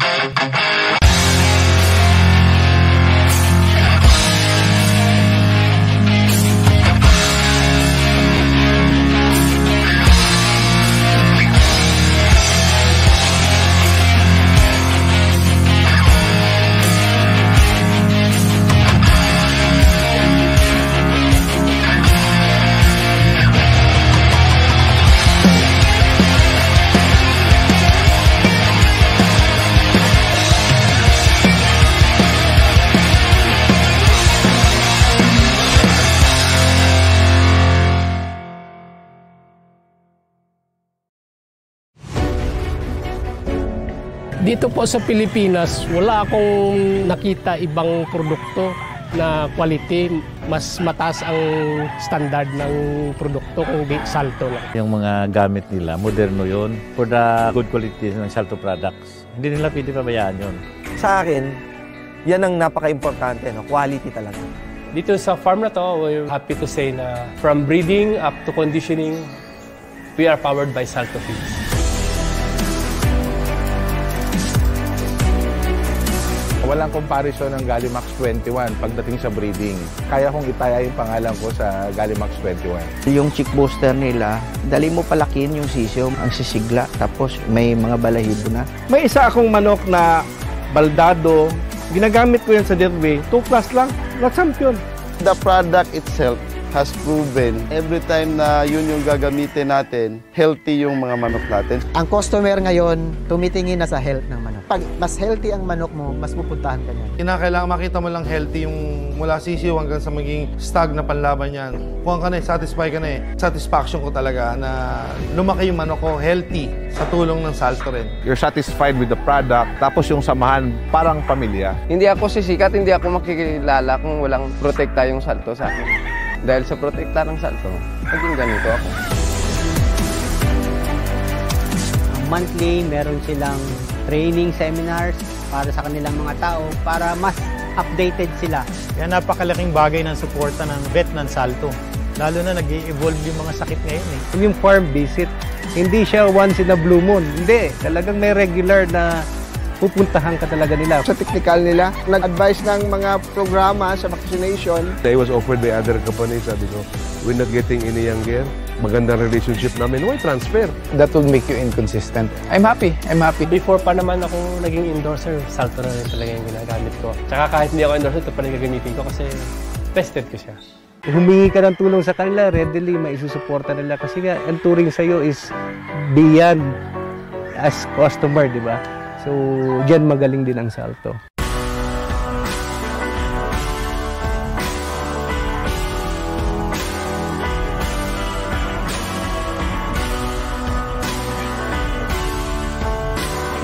Thank you. Dito po sa Pilipinas, wala akong nakita ibang produkto na quality. Mas mataas ang standard ng produkto kung di Salto lang. Yung mga gamit nila, moderno yon for the good quality ng Salto products. Hindi nila pwede pabayaan yon. Sa akin, yan ang napaka-importante, no? quality talaga. Dito sa farm na to, we're happy to say na from breeding up to conditioning, we are powered by Salto Feeds. Walang comparison ng Gallimax 21 pagdating sa breeding. Kaya kong itaya yung pangalan ko sa Gallimax 21. Yung chick booster nila, dali mo palakin yung sisium, ang sisigla, tapos may mga balahibo na. May isa akong manok na baldado. Ginagamit ko yan sa derby. 2 plus lang. Na champion. The product itself has proven every time na yun yung gagamitin natin, healthy yung mga manok natin. Ang customer ngayon, tumitingin na sa health ng manok. Pag mas healthy ang manok mo, mas pupuntahan ka niyan. Kinakailangan makita mo lang healthy yung mula sisiw hanggang sa maging stag na panlaban niyan. Kuha ka na eh, satisfy ka na eh. Satisfaction ko talaga na lumaki yung manok ko healthy sa tulong ng Saltoren. You're satisfied with the product, tapos yung samahan parang pamilya. Hindi ako sisikat, hindi ako makikilala kung walang protect tayong salto sa akin. Dahil sa protekta ng salto, naging ganito ako. Monthly, meron silang training seminars para sa kanilang mga tao para mas updated sila. Yan napakalaking bagay ng suporta ng vet ng salto. Lalo na nag evolve yung mga sakit ngayon eh. Yung farm visit, hindi siya once in a blue moon. Hindi, talagang may regular na pupuntahan ka talaga nila. Sa technical nila, nag-advise ng mga programa sa vaccination. I was offered by other companies, sabi ko, we're not getting any younger. Magandang relationship namin, why transfer? That will make you inconsistent. I'm happy, I'm happy. Before pa naman ako naging endorser, Salto na rin talaga yung ginagamit ko. Tsaka kahit hindi ako endorser, ito pa rin gagamitin ko kasi tested ko siya humingi ka ng tulong sa kanila, readily, maisusuporta nila. Kasi nga, ang turing sa'yo is beyond as customer, di ba? So, diyan magaling din ang salto.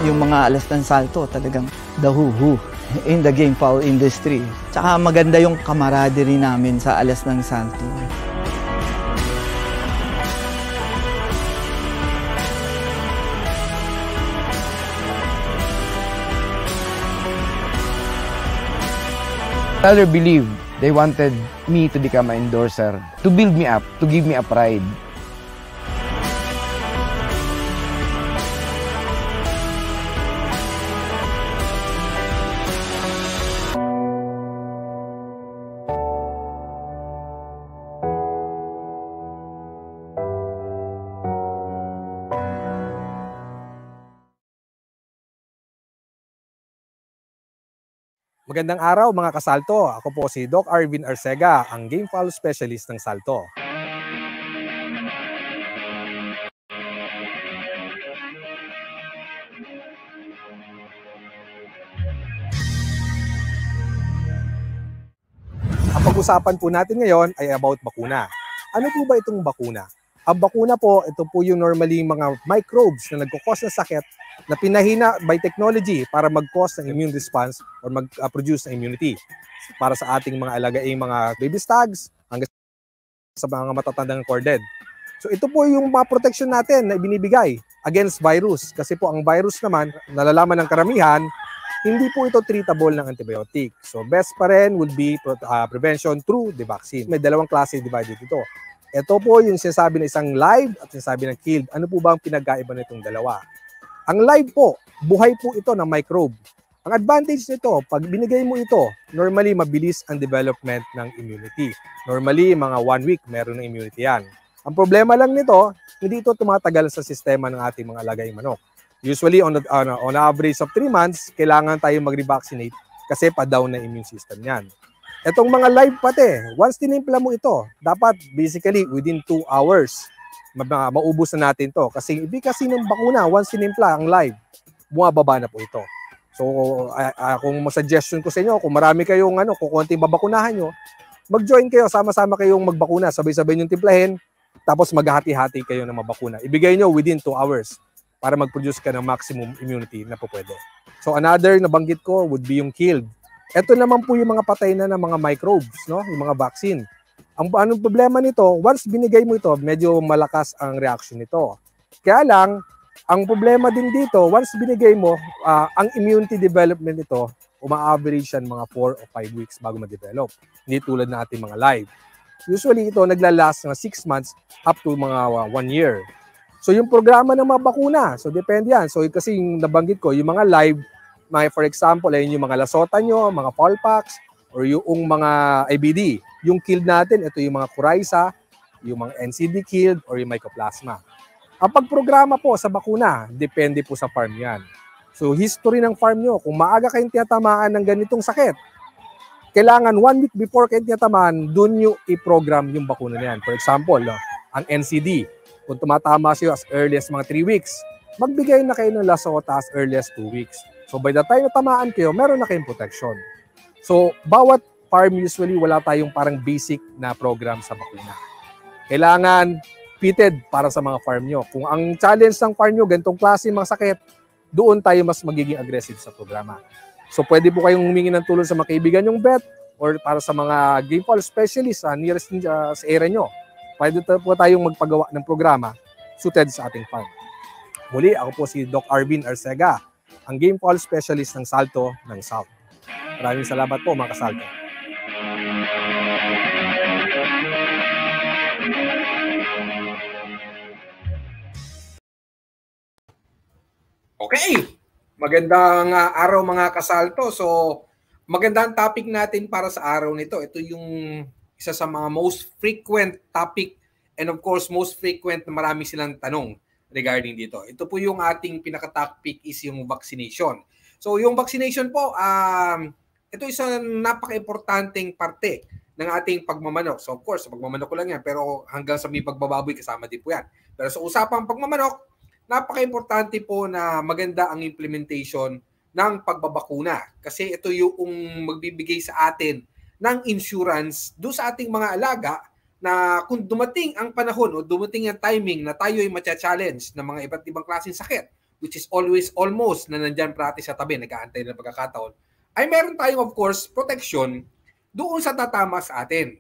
Yung mga alas ng salto, talagang the who-who in the game foul industry. Tsaka maganda yung kamaraderie namin sa alas ng salto. Tyler believed they wanted me to become an endorser, to build me up, to give me a pride. Magandang araw mga kasalto. Ako po si Doc Arvin Arcega, ang game foul specialist ng Salto. Ang pag-usapan po natin ngayon ay about bakuna. Ano po ba itong bakuna? Ang bakuna po, ito po yung normally mga microbes na nagkakos ng sakit na pinahina by technology para mag-cause ng immune response or mag-produce ng immunity para sa ating mga alagaing eh, mga baby stags hanggang sa mga matatandang corded. So ito po yung mga protection natin na binibigay against virus kasi po ang virus naman, nalalaman ng karamihan, hindi po ito treatable ng antibiotic. So best pa rin would be uh, prevention through the vaccine. May dalawang klase divided ito. Ito po yung sinasabi ng isang live at sinasabi ng killed. Ano po ba ang pinagkaiba nitong dalawa? Ang live po, buhay po ito ng microbe. Ang advantage nito, pag binigay mo ito, normally mabilis ang development ng immunity. Normally, mga one week, meron ng immunity yan. Ang problema lang nito, hindi ito tumatagal sa sistema ng ating mga alagang manok. Usually, on, the, on, on average of 3 months, kailangan tayo mag-revaccinate kasi pa-down na immune system niyan. Itong mga live pati, once tinimpla mo ito, dapat basically within 2 hours, ma- maubos na natin to. Kasi ibig kasi ng bakuna, once tinimpla ang live, bumababa na po ito. So, uh, uh, kung suggestion ko sa inyo, kung marami kayong ano, kung konting babakunahan nyo, mag-join kayo, sama-sama kayong magbakuna, sabay-sabay nyo timplahin, tapos maghati-hati kayo ng mabakuna. Ibigay nyo within 2 hours para mag-produce ka ng maximum immunity na po pwede. So another nabanggit ko would be yung killed. Ito naman po yung mga patay na ng mga microbes, no? yung mga vaccine. Ang anong problema nito, once binigay mo ito, medyo malakas ang reaction nito. Kaya lang, ang problema din dito, once binigay mo, uh, ang immunity development nito, uma-average yan mga 4 o 5 weeks bago ma-develop. Hindi tulad na ating mga live. Usually ito naglalast ng 6 months up to mga 1 ah, year. So yung programa ng mga bakuna, so depende yan. So kasi yung nabanggit ko, yung mga live, my, for example, ayun yung mga lasota nyo, mga fall packs, or yung mga IBD. Yung killed natin, ito yung mga Curaisa, yung mga NCD killed, or yung Mycoplasma. Ang pagprograma po sa bakuna, depende po sa farm yan. So history ng farm nyo, kung maaga kayong tinatamaan ng ganitong sakit, kailangan one week before kayo tinatamaan, dun nyo i-program yung bakuna na yan. For example, ang NCD, kung tumatama sa'yo as early as mga 3 weeks, magbigay na kayo ng lasota as early as 2 weeks. So by the time natamaan kayo, meron na kayong protection. So bawat farm usually wala tayong parang basic na program sa bakuna. Kailangan fitted para sa mga farm nyo. Kung ang challenge ng farm nyo, gantong klase mga sakit, doon tayo mas magiging aggressive sa programa. So pwede po kayong humingi ng tulong sa mga kaibigan yung vet or para sa mga game fall specialist sa ah, nearest uh, sa area nyo. Pwede po tayong magpagawa ng programa suited sa ating farm. Muli, ako po si Doc Arvin Arcega ang game call specialist ng Salto ng South. Maraming salamat po mga kasalto. Okay. Magandang uh, araw mga kasalto. So, magandang topic natin para sa araw nito. Ito yung isa sa mga most frequent topic and of course most frequent na marami silang tanong regarding dito. Ito po yung ating pinaka-topic is yung vaccination. So yung vaccination po, um, ito isang napaka-importanting parte ng ating pagmamanok. So of course, pagmamanok ko lang yan, pero hanggang sa may pagbababoy, kasama din po yan. Pero sa usapang pagmamanok, napaka-importante po na maganda ang implementation ng pagbabakuna. Kasi ito yung magbibigay sa atin ng insurance do sa ating mga alaga na kung dumating ang panahon o dumating ang timing na tayo ay matcha-challenge ng mga iba't ibang klaseng sakit, which is always almost na nandyan prati sa tabi, nag-aantay ng pagkakataon, ay meron tayong of course protection doon sa tatama sa atin.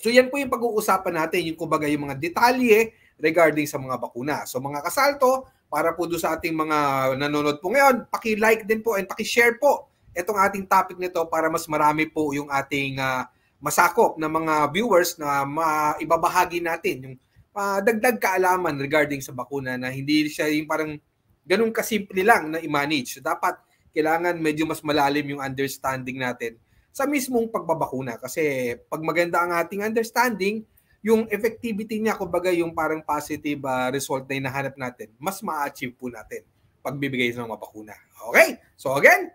So yan po yung pag-uusapan natin, yung kumbaga yung mga detalye regarding sa mga bakuna. So mga kasalto, para po doon sa ating mga nanonood po ngayon, paki-like din po and paki-share po itong ating topic nito para mas marami po yung ating uh, masakop ng mga viewers na maibabahagi natin yung uh, dagdag kaalaman regarding sa bakuna na hindi siya yung parang ganun kasimple lang na i-manage. Dapat kailangan medyo mas malalim yung understanding natin sa mismong pagbabakuna kasi pag maganda ang ating understanding, yung effectivity niya, kumbaga yung parang positive uh, result na hinahanap natin, mas ma-achieve po natin pagbibigay sa mga bakuna. Okay? So again,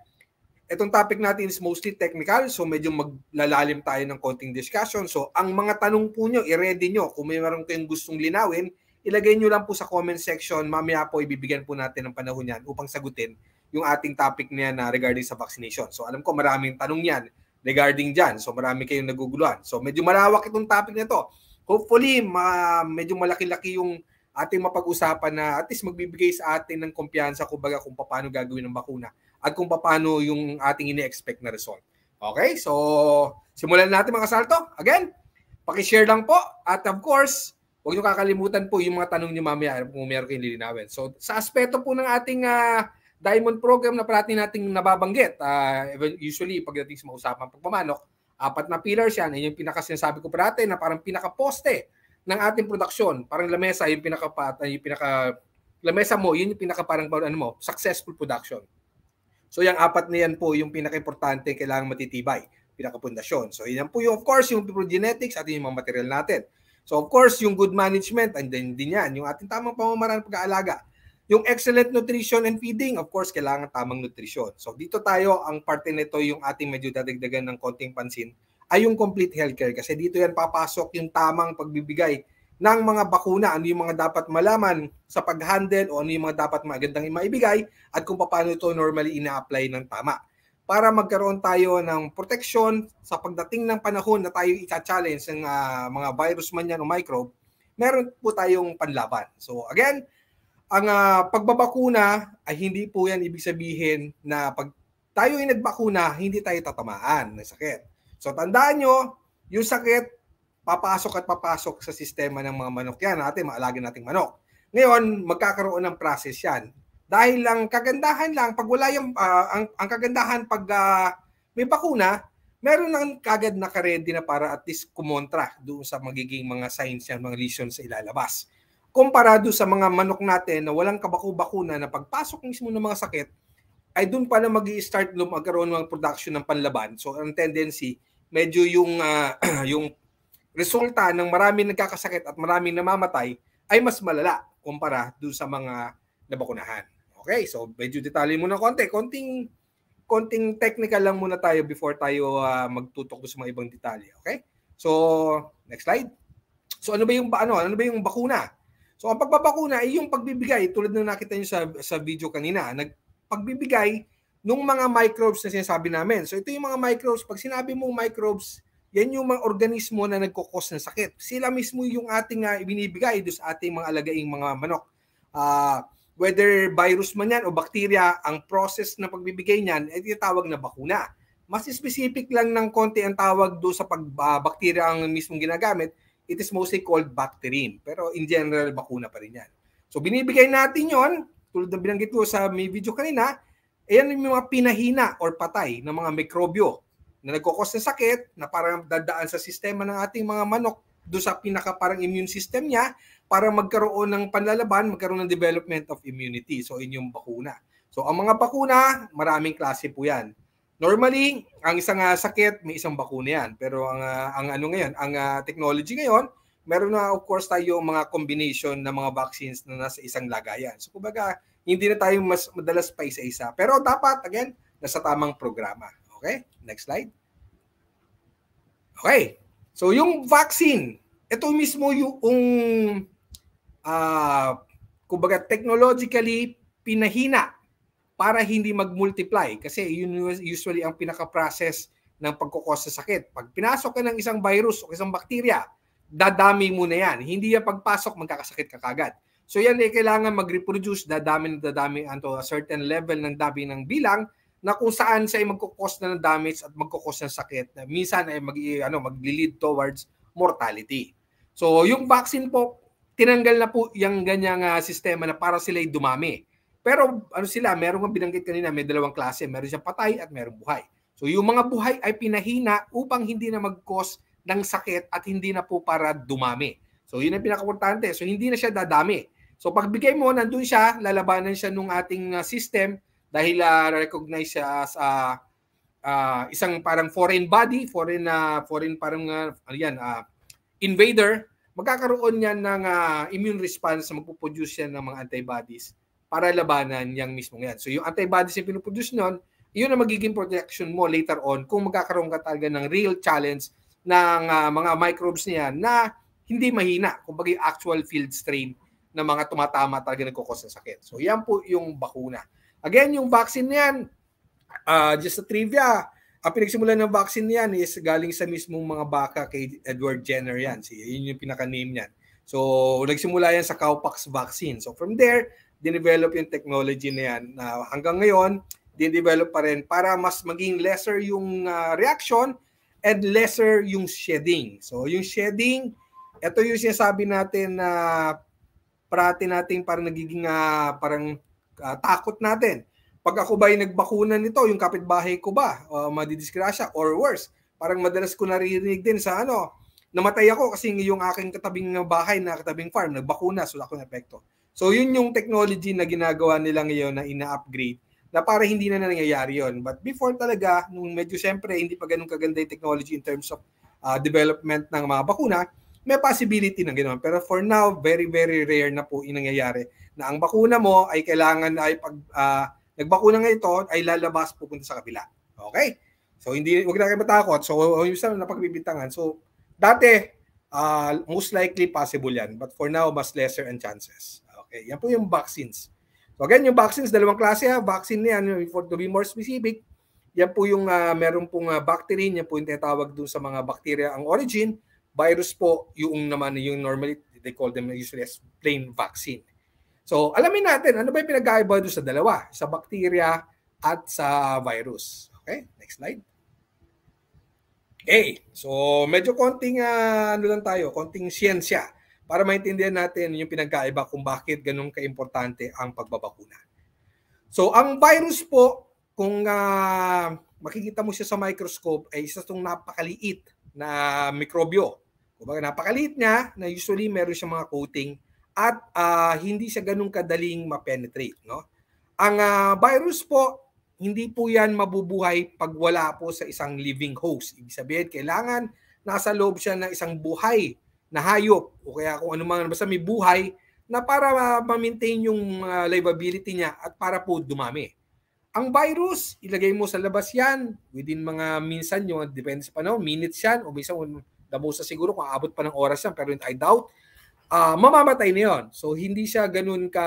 Itong topic natin is mostly technical, so medyo maglalalim tayo ng konting discussion. So, ang mga tanong po nyo, i-ready nyo. Kung may meron kayong gustong linawin, ilagay nyo lang po sa comment section. Mamaya po, ibibigyan po natin ng panahon yan upang sagutin yung ating topic niya na ah, regarding sa vaccination. So, alam ko maraming tanong yan regarding dyan. So, marami kayong naguguluhan. So, medyo malawak itong topic na to. Hopefully, ma- medyo malaki-laki yung ating mapag-usapan na at least magbibigay sa atin ng kumpiyansa kumbaga kung paano gagawin ng bakuna at kung paano yung ating ini-expect na result. Okay? So, simulan natin mga salto. Again, paki-share lang po at of course, huwag niyo kakalimutan po yung mga tanong niyo mamaya kung meron kayong lilinawin. So, sa aspeto po ng ating uh, Diamond program na parati nating nababanggit, uh, usually pagdating sa mausapang pagpamanok, apat na pillars yan. Yan yung pinaka sinasabi ko parati na parang pinaka-poste ng ating production. Parang lamesa, yung pinaka, yung pinaka lamesa mo, yun yung pinaka parang ano mo, successful production. So yung apat na yan po yung pinaka-importante kailangan matitibay, pinaka-pundasyon. So yan po yung of course yung genetics at yung mga material natin. So of course yung good management and then din yan, yung ating tamang pamamaraan pag-aalaga. Yung excellent nutrition and feeding, of course, kailangan tamang nutrition. So dito tayo, ang parte nito yung ating medyo dadagdagan ng konting pansin ay yung complete healthcare kasi dito yan papasok yung tamang pagbibigay ng mga bakuna, ano yung mga dapat malaman sa pag-handle o ano yung mga dapat magandang maibigay at kung paano ito normally ina-apply ng tama. Para magkaroon tayo ng protection sa pagdating ng panahon na tayo ika-challenge ng uh, mga virus man yan o microbe, meron po tayong panlaban. So again, ang uh, pagbabakuna ay hindi po yan ibig sabihin na pag tayo ay nagbakuna, hindi tayo tatamaan ng sakit. So tandaan nyo, yung sakit papasok at papasok sa sistema ng mga manok yan. Natin, maalagin nating manok. Ngayon, magkakaroon ng process yan. Dahil lang kagandahan lang, pag wala yung, uh, ang, ang kagandahan pag uh, may bakuna, meron ng kagad na ready na para at least kumontra doon sa magiging mga signs yan, mga lesions sa ilalabas. Kumparado sa mga manok natin na walang kabako-bakuna na pagpasok mismo ng mga sakit, ay doon pa na mag start magkaroon ng production ng panlaban. So, ang tendency, medyo yung, uh, yung resulta ng maraming nagkakasakit at maraming namamatay ay mas malala kumpara doon sa mga nabakunahan. Okay, so medyo detalye muna konti. Konting konting technical lang muna tayo before tayo uh, magtutok sa mga ibang detalye, okay? So, next slide. So ano ba yung ano, ano ba yung bakuna? So ang pagbabakuna ay yung pagbibigay tulad ng nakita niyo sa sa video kanina, nagpagbibigay ng mga microbes na sinasabi namin. So ito yung mga microbes, pag sinabi mong microbes, yan yung mga organismo na nagkukos ng sakit. Sila mismo yung ating uh, ah, binibigay do sa ating mga alagaing mga manok. Uh, whether virus man yan o bakterya, ang process na pagbibigay niyan ay tinatawag na bakuna. Mas specific lang ng konti ang tawag do sa pagbakterya ah, uh, ang mismong ginagamit. It is mostly called bacterine. Pero in general, bakuna pa rin yan. So binibigay natin yon tulad ng binanggit ko sa may video kanina, ayan yung mga pinahina or patay ng mga mikrobyo na nagkukos ng sakit, na parang dadaan sa sistema ng ating mga manok doon sa pinaka parang immune system niya para magkaroon ng panlalaban, magkaroon ng development of immunity. So, inyong bakuna. So, ang mga bakuna, maraming klase po yan. Normally, ang isang uh, sakit, may isang bakuna yan. Pero ang, uh, ang ano ngayon, ang uh, technology ngayon, meron na of course tayo mga combination ng mga vaccines na nasa isang lagayan. So, kumbaga, hindi na tayo mas madalas pa isa-isa. Pero dapat, again, nasa tamang programa. Okay? Next slide. Okay. So yung vaccine, ito mismo yung uh, kumbaga technologically pinahina para hindi mag-multiply kasi yun usually ang pinaka-process ng pagkukos sa sakit. Pag pinasok ka ng isang virus o isang bakterya, dadami mo na yan. Hindi yan pagpasok, magkakasakit ka kagad. So yan ay eh, kailangan mag-reproduce, dadami na dadami until a certain level ng dami ng bilang na kung saan siya ay magkukos na ng damage at magkukos ng sakit na minsan ay mag, ano, mag lead towards mortality. So yung vaccine po, tinanggal na po yung ganyang uh, sistema na para sila ay dumami. Pero ano sila, meron kang binanggit kanina, may dalawang klase. Meron siyang patay at meron buhay. So yung mga buhay ay pinahina upang hindi na mag-cause ng sakit at hindi na po para dumami. So yun ang pinakaportante. So hindi na siya dadami. So pagbigay mo, nandun siya, lalabanan siya nung ating uh, system dahil uh, recognize siya as uh, uh, isang parang foreign body, foreign uh, foreign parang uh, yan, uh, invader, magkakaroon niya ng uh, immune response na magpo-produce siya ng mga antibodies para labanan yang mismo yan. So yung antibodies na pinuproduce nun, yun ang magiging protection mo later on kung magkakaroon ka talaga ng real challenge ng uh, mga microbes niya na hindi mahina, kumbaga actual field strain na mga tumatama talaga nagkukos ng sakit. So yan po yung bakuna. Again, yung vaccine niyan, uh, ah, just a trivia, ang pinagsimulan ng vaccine niyan is galing sa mismong mga baka kay Edward Jenner yan. Si, yun yung pinaka-name niyan. So, nagsimula yan sa cowpox vaccine. So, from there, dinevelop yung technology na yan. Uh, hanggang ngayon, dinevelop pa rin para mas maging lesser yung uh, reaction and lesser yung shedding. So, yung shedding, ito yung sinasabi natin na uh, parati natin parang nagiging uh, parang uh, takot natin. Pag ako ba ay nagbakuna nito, yung kapitbahay ko ba, uh, madidisgrasya or worse. Parang madalas ko naririnig din sa ano, namatay ako kasi yung aking katabing bahay na katabing farm, nagbakuna, so ako epekto. So yun yung technology na ginagawa nila ngayon na ina-upgrade na para hindi na, na nangyayari yon. But before talaga, nung medyo siyempre hindi pa ganun kaganda yung technology in terms of uh, development ng mga bakuna, may possibility ng ganoon. Pero for now, very, very rare na po yung nangyayari na ang bakuna mo ay kailangan ay pag uh, nagbakuna ng ito ay lalabas pupunta sa kabila. Okay? So hindi wag na kayo matakot. So yung sa napagbibintangan. So dati uh, most likely possible yan. But for now, mas lesser and chances. Okay, yan po yung vaccines. So again, yung vaccines, dalawang klase ha. Vaccine na yan, for to be more specific, yan po yung uh, meron pong uh, bacteria, yan po yung tinatawag doon sa mga bacteria ang origin. Virus po, yung naman, yung normally, they call them usually as plain vaccine. So, alamin natin, ano ba yung pinagkaiba doon sa dalawa? Sa bacteria at sa virus. Okay, next slide. Okay, so medyo konting uh, ano lang tayo, konting siyensya para maintindihan natin yung pinagkaiba kung bakit ganun kaimportante ang pagbabakuna. So, ang virus po, kung uh, makikita mo siya sa microscope, ay isa itong napakaliit na mikrobyo Kumbaga napakaliit niya na usually meron siyang mga coating at uh, hindi siya ganun kadaling ma-penetrate, no? Ang uh, virus po, hindi po yan mabubuhay pag wala po sa isang living host. Ibig sabihin, kailangan nasa loob siya ng isang buhay na hayop o kaya kung ano basta may buhay na para ah, ma-maintain yung uh, livability niya at para po dumami. Ang virus, ilagay mo sa labas yan within mga minsan yung depende pa no, minutes yan o minsan damusa siguro kung aabot pa ng oras yan, pero I doubt, uh, mamamatay na yun. So, hindi siya ganun ka,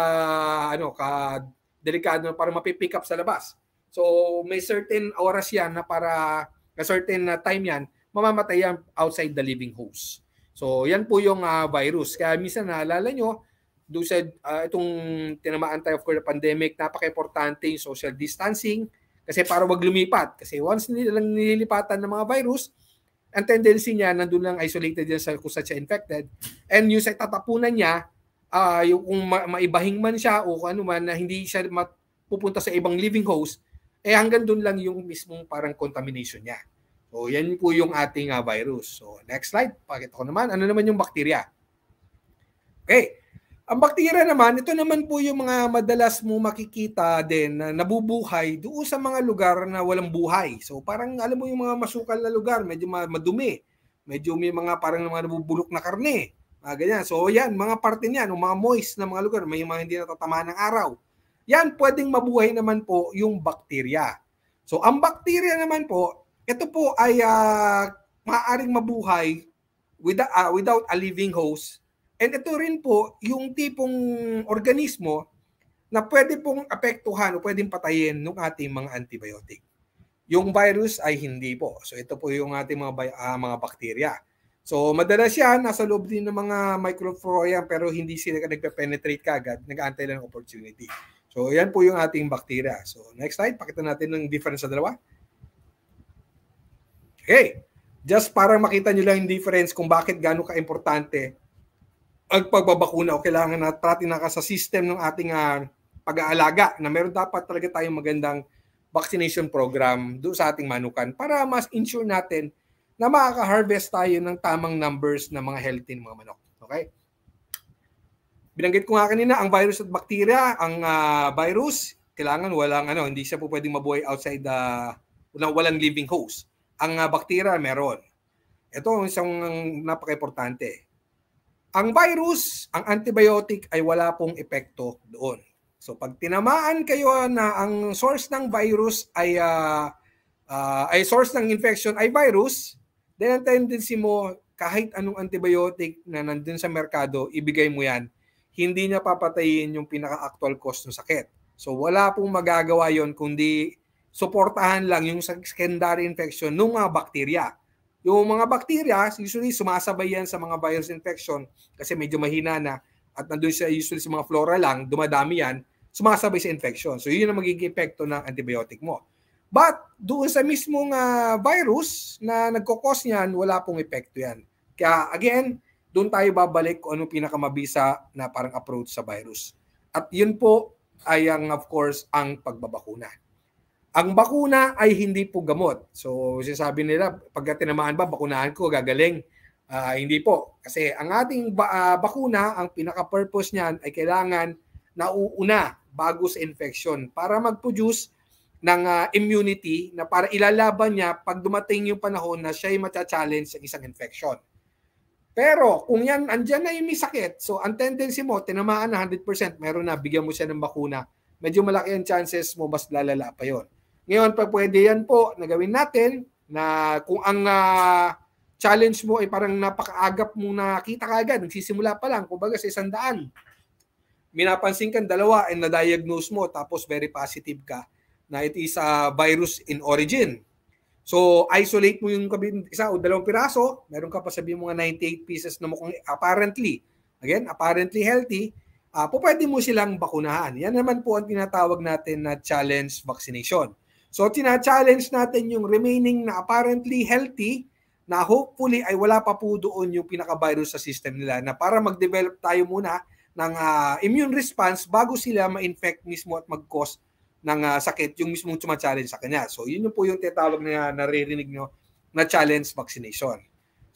ano, ka delikado na para mapipick up sa labas. So, may certain oras yan na para, na certain na time yan, mamamatay yan outside the living host. So, yan po yung uh, virus. Kaya minsan naalala nyo, do sa uh, itong tinamaan tayo of course, pandemic, napaka-importante yung social distancing kasi para wag lumipat. Kasi once nilang nililipatan ng mga virus, ang tendency niya, nandun lang isolated yan sa kung saan siya infected. And yung sa tatapunan niya, uh, yung kung ma- maibahing man siya o ano man na hindi siya mat- pupunta sa ibang living host, eh hanggang dun lang yung mismong parang contamination niya. So yan po yung ating uh, virus. So next slide, pakita ko naman. Ano naman yung bacteria? Okay. Ang bakterya naman, ito naman po yung mga madalas mo makikita din na nabubuhay doon sa mga lugar na walang buhay. So parang alam mo yung mga masukal na lugar, medyo madumi. Medyo may mga parang mga nabubulok na karne. Ah, ganyan. So yan, mga parte niyan, mga moist na mga lugar, may mga hindi natatamaan ng araw. Yan, pwedeng mabuhay naman po yung bakterya. So ang bakterya naman po, ito po ay uh, maaaring mabuhay without, uh, ah, without a living host And ito rin po, yung tipong organismo na pwede pong apektuhan o pwedeng patayin ng ating mga antibiotic. Yung virus ay hindi po. So ito po yung ating mga, uh, mga bakterya. So madalas siya nasa loob din ng mga microflora pero hindi sila nagpe-penetrate kagad, nag-aantay lang ng opportunity. So yan po yung ating bakterya. So next slide, pakita natin ng difference sa dalawa. Okay. Just para makita nyo lang yung difference kung bakit gano'ng ka-importante ang pagbabakuna o kailangan na pati na sa system ng ating uh, pag-aalaga na meron dapat talaga tayong magandang vaccination program doon sa ating manukan para mas ensure natin na makaka-harvest tayo ng tamang numbers ng mga healthy ng mga manok. Okay? Binanggit ko nga kanina, ang virus at bacteria, ang uh, virus, kailangan walang ano, hindi siya po pwedeng mabuhay outside the uh, ah, walang living host. Ang uh, bacteria meron. Ito isang napaka-importante. Ang virus, ang antibiotic ay wala pong epekto doon. So pag tinamaan kayo na ang source ng virus ay uh, uh, ay source ng infection ay virus, then ang tendency mo kahit anong antibiotic na nandun sa merkado, ibigay mo yan, hindi niya papatayin yung pinaka-actual cause ng sakit. So wala pong magagawa yon kundi suportahan lang yung secondary infection ng mga bakterya. Yung mga bacteria, usually sumasabay yan sa mga virus infection kasi medyo mahina na at nandun siya usually sa mga flora lang, dumadami yan, sumasabay sa infection. So yun ang magiging epekto ng antibiotic mo. But doon sa mismong uh, virus na nagkakos niyan, wala pong epekto yan. Kaya again, doon tayo babalik kung anong pinakamabisa na parang approach sa virus. At yun po ay ang of course ang pagbabakuna. Ang bakuna ay hindi po gamot. So, sinasabi nila, pag tinamaan ba, bakunahan ko, gagaling. Uh, hindi po. Kasi ang ating ba- uh, bakuna, ang pinaka-purpose niyan ay kailangan nauuna bago sa infection para mag-produce ng uh, immunity na para ilalaban niya pag dumating yung panahon na siya ay matcha-challenge sa isang infection. Pero kung yan, andyan na yung may sakit, so ang tendency mo, tinamaan na 100%, meron na, bigyan mo siya ng bakuna, medyo malaki ang chances mo mas lalala pa yon. Ngayon, pa pwede yan po, nagawin natin na kung ang uh, challenge mo ay parang napakaagap mo nakita ka agad, nagsisimula pa lang, kumbaga sa isang daan, minapansin kang dalawa and na-diagnose mo tapos very positive ka na it is a virus in origin. So, isolate mo yung kabin, isa o dalawang piraso, meron ka pa sabi nga 98 pieces na mukhang apparently, again, apparently healthy, uh, ah, po pwede mo silang bakunahan. Yan naman po ang tinatawag natin na challenge vaccination. So tina-challenge natin yung remaining na apparently healthy na hopefully ay wala pa po doon yung pinaka-virus sa system nila na para mag-develop tayo muna ng uh, immune response bago sila ma-infect mismo at mag-cause ng uh, sakit yung mismong challenge sa kanya. So yun yung po yung tinatawag na naririnig nyo na challenge vaccination.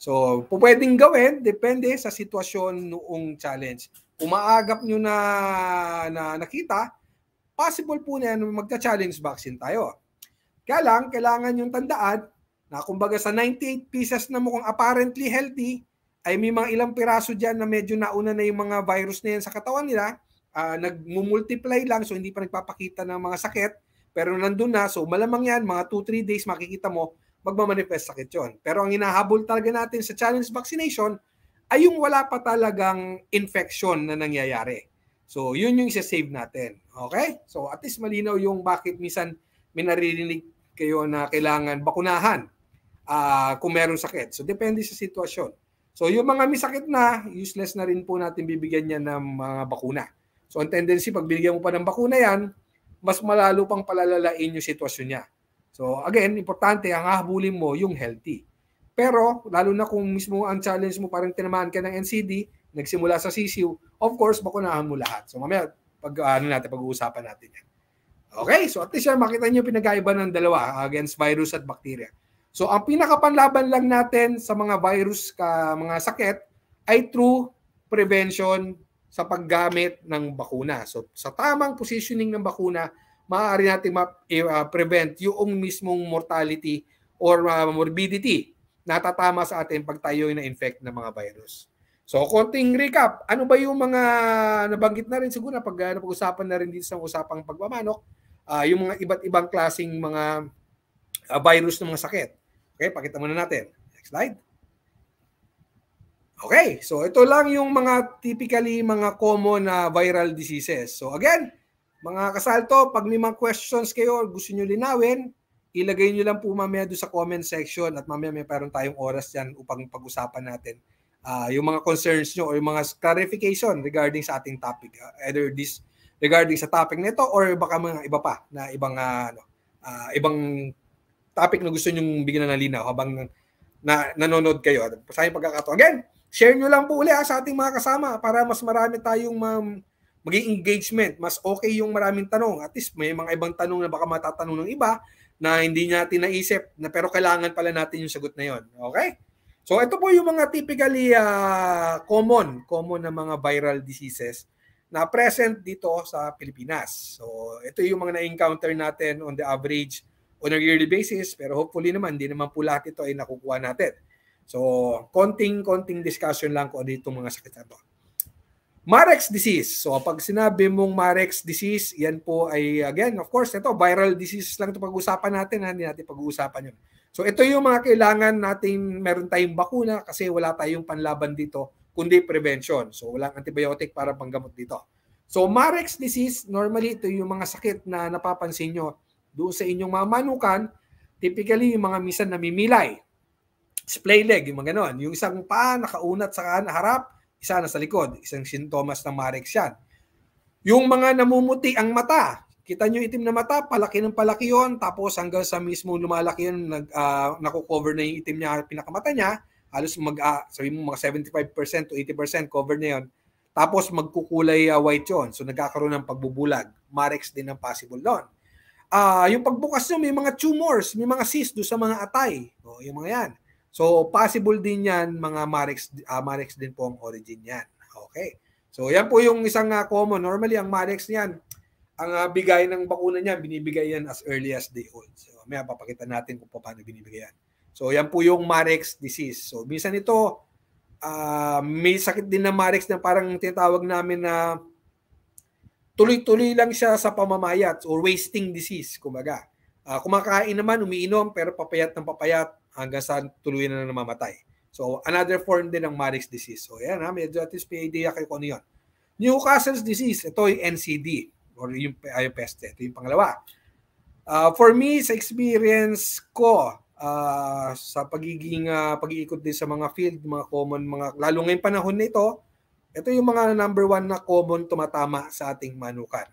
So pwedeng gawin depende sa sitwasyon noong challenge. Umaagap nyo na, na nakita, possible po na magka challenge vaccine tayo. Kaya lang, kailangan yung tandaan na kumbaga sa 98 pieces na mo kung apparently healthy, ay may mga ilang piraso dyan na medyo nauna na yung mga virus na yan sa katawan nila. Uh, ah, nag-multiply lang, so hindi pa nagpapakita ng mga sakit. Pero nandun na, so malamang yan, mga 2-3 days makikita mo, magmamanifest sakit yon. Pero ang hinahabol talaga natin sa challenge vaccination ay yung wala pa talagang infection na nangyayari. So yun yung isa-save natin. Okay? So at least malinaw yung bakit minsan may naririnig kayo na kailangan bakunahan uh, kung meron sakit. So depende sa sitwasyon. So yung mga may sakit na, useless na rin po natin bibigyan niya ng mga bakuna. So ang tendency, pag binigyan mo pa ng bakuna yan, mas malalo pang palalalain yung sitwasyon niya. So again, importante, ang hahabulin mo yung healthy. Pero lalo na kung mismo ang challenge mo parang tinamaan ka ng NCD, nagsimula sa sisiw, of course, bakunahan mo lahat. So mamaya, pag ah, ano natin, pag-uusapan natin yan. Okay, so at least yan, makita nyo pinagkaiba ng dalawa ah, against virus at bacteria. So ang pinakapanlaban lang natin sa mga virus, ka, mga sakit, ay true prevention sa paggamit ng bakuna. So sa tamang positioning ng bakuna, maaari natin ma-prevent eh, ah, yung mismong mortality or uh, morbidity natatama sa atin pag tayo ay na-infect ng mga virus. So, konting recap. Ano ba yung mga nabanggit na rin siguro pag uh, napag-usapan na rin dito sa usapang pagmamanok, uh, yung mga iba't ibang klasing mga uh, virus ng mga sakit. Okay, pakita muna natin. Next slide. Okay, so ito lang yung mga typically mga common na uh, viral diseases. So again, mga kasalto, pag may mga questions kayo gusto nyo linawin, ilagay nyo lang po mamaya doon sa comment section at mamaya may parang tayong oras yan upang pag-usapan natin uh, yung mga concerns nyo o yung mga clarification regarding sa ating topic. Uh, either this regarding sa topic nito or baka mga iba pa na ibang uh, ano, uh, ibang topic na gusto nyong bigyan ng linaw habang na, nanonood kayo. Sa aking pagkakataon. Again, share nyo lang po uli ha, sa ating mga kasama para mas marami tayong ma- maging engagement. Mas okay yung maraming tanong. At least may mga ibang tanong na baka matatanong ng iba na hindi natin naisip na pero kailangan pala natin yung sagot na yon. Okay? So ito po yung mga typically uh, common, common na mga viral diseases na present dito sa Pilipinas. So ito yung mga na-encounter natin on the average on a yearly basis pero hopefully naman hindi naman po lahat ito ay nakukuha natin. So konting-konting discussion lang ko ano itong mga sakit na ito. Marek's disease. So pag sinabi mong Marek's disease, yan po ay again, of course, ito viral disease lang ito pag-usapan natin, ha? hindi natin pag-uusapan yun. So ito yung mga kailangan natin, meron tayong bakuna kasi wala tayong panlaban dito, kundi prevention. So walang antibiotic para panggamot dito. So Marek's disease, normally ito yung mga sakit na napapansin nyo doon sa inyong mga manukan, typically yung mga misan namimilay. Splay leg, yung mga ganon. Yung isang paa nakaunat sa harap, isa na sa likod. Isang sintomas ng Marek's yan. Yung mga namumuti ang mata, Kita nyo itim na mata, palaki ng palaki yon tapos hanggang sa mismo lumalaki yun, nag, uh, ah, nakukover na yung itim niya, pinakamata niya, halos mag, uh, ah, sabi mo mga 75% to 80% cover na yon Tapos magkukulay uh, white yon so nagkakaroon ng pagbubulag. Marex din ang possible doon. Uh, yung pagbukas nyo, may mga tumors, may mga cysts doon sa mga atay. O, yung mga yan. So, possible din yan, mga Marex, uh, Marex din po ang origin yan. Okay. So, yan po yung isang uh, common. Normally, ang Marex niyan, ang uh, bigay ng bakuna niya, binibigay yan as early as day old. So, may papakita natin kung paano binibigay yan. So, yan po yung Marek's disease. So, minsan ito, uh, may sakit din na Marek's na parang tinatawag namin na tuloy-tuloy lang siya sa pamamayat or wasting disease, kumbaga. Uh, kumakain naman, umiinom, pero papayat ng papayat hanggang sa tuluyan na namamatay. So, another form din ng Marek's disease. So, yan ha, medyo at least may idea kayo kung ano yun. Newcastle's disease, ito yung NCD or yung, uh, yung peste. Ito yung pangalawa. Uh, for me, sa experience ko, uh, sa pagiging uh, pag-iikot din sa mga field, mga common, mga, lalo ngayong panahon nito, ito yung mga number one na common tumatama sa ating manukan.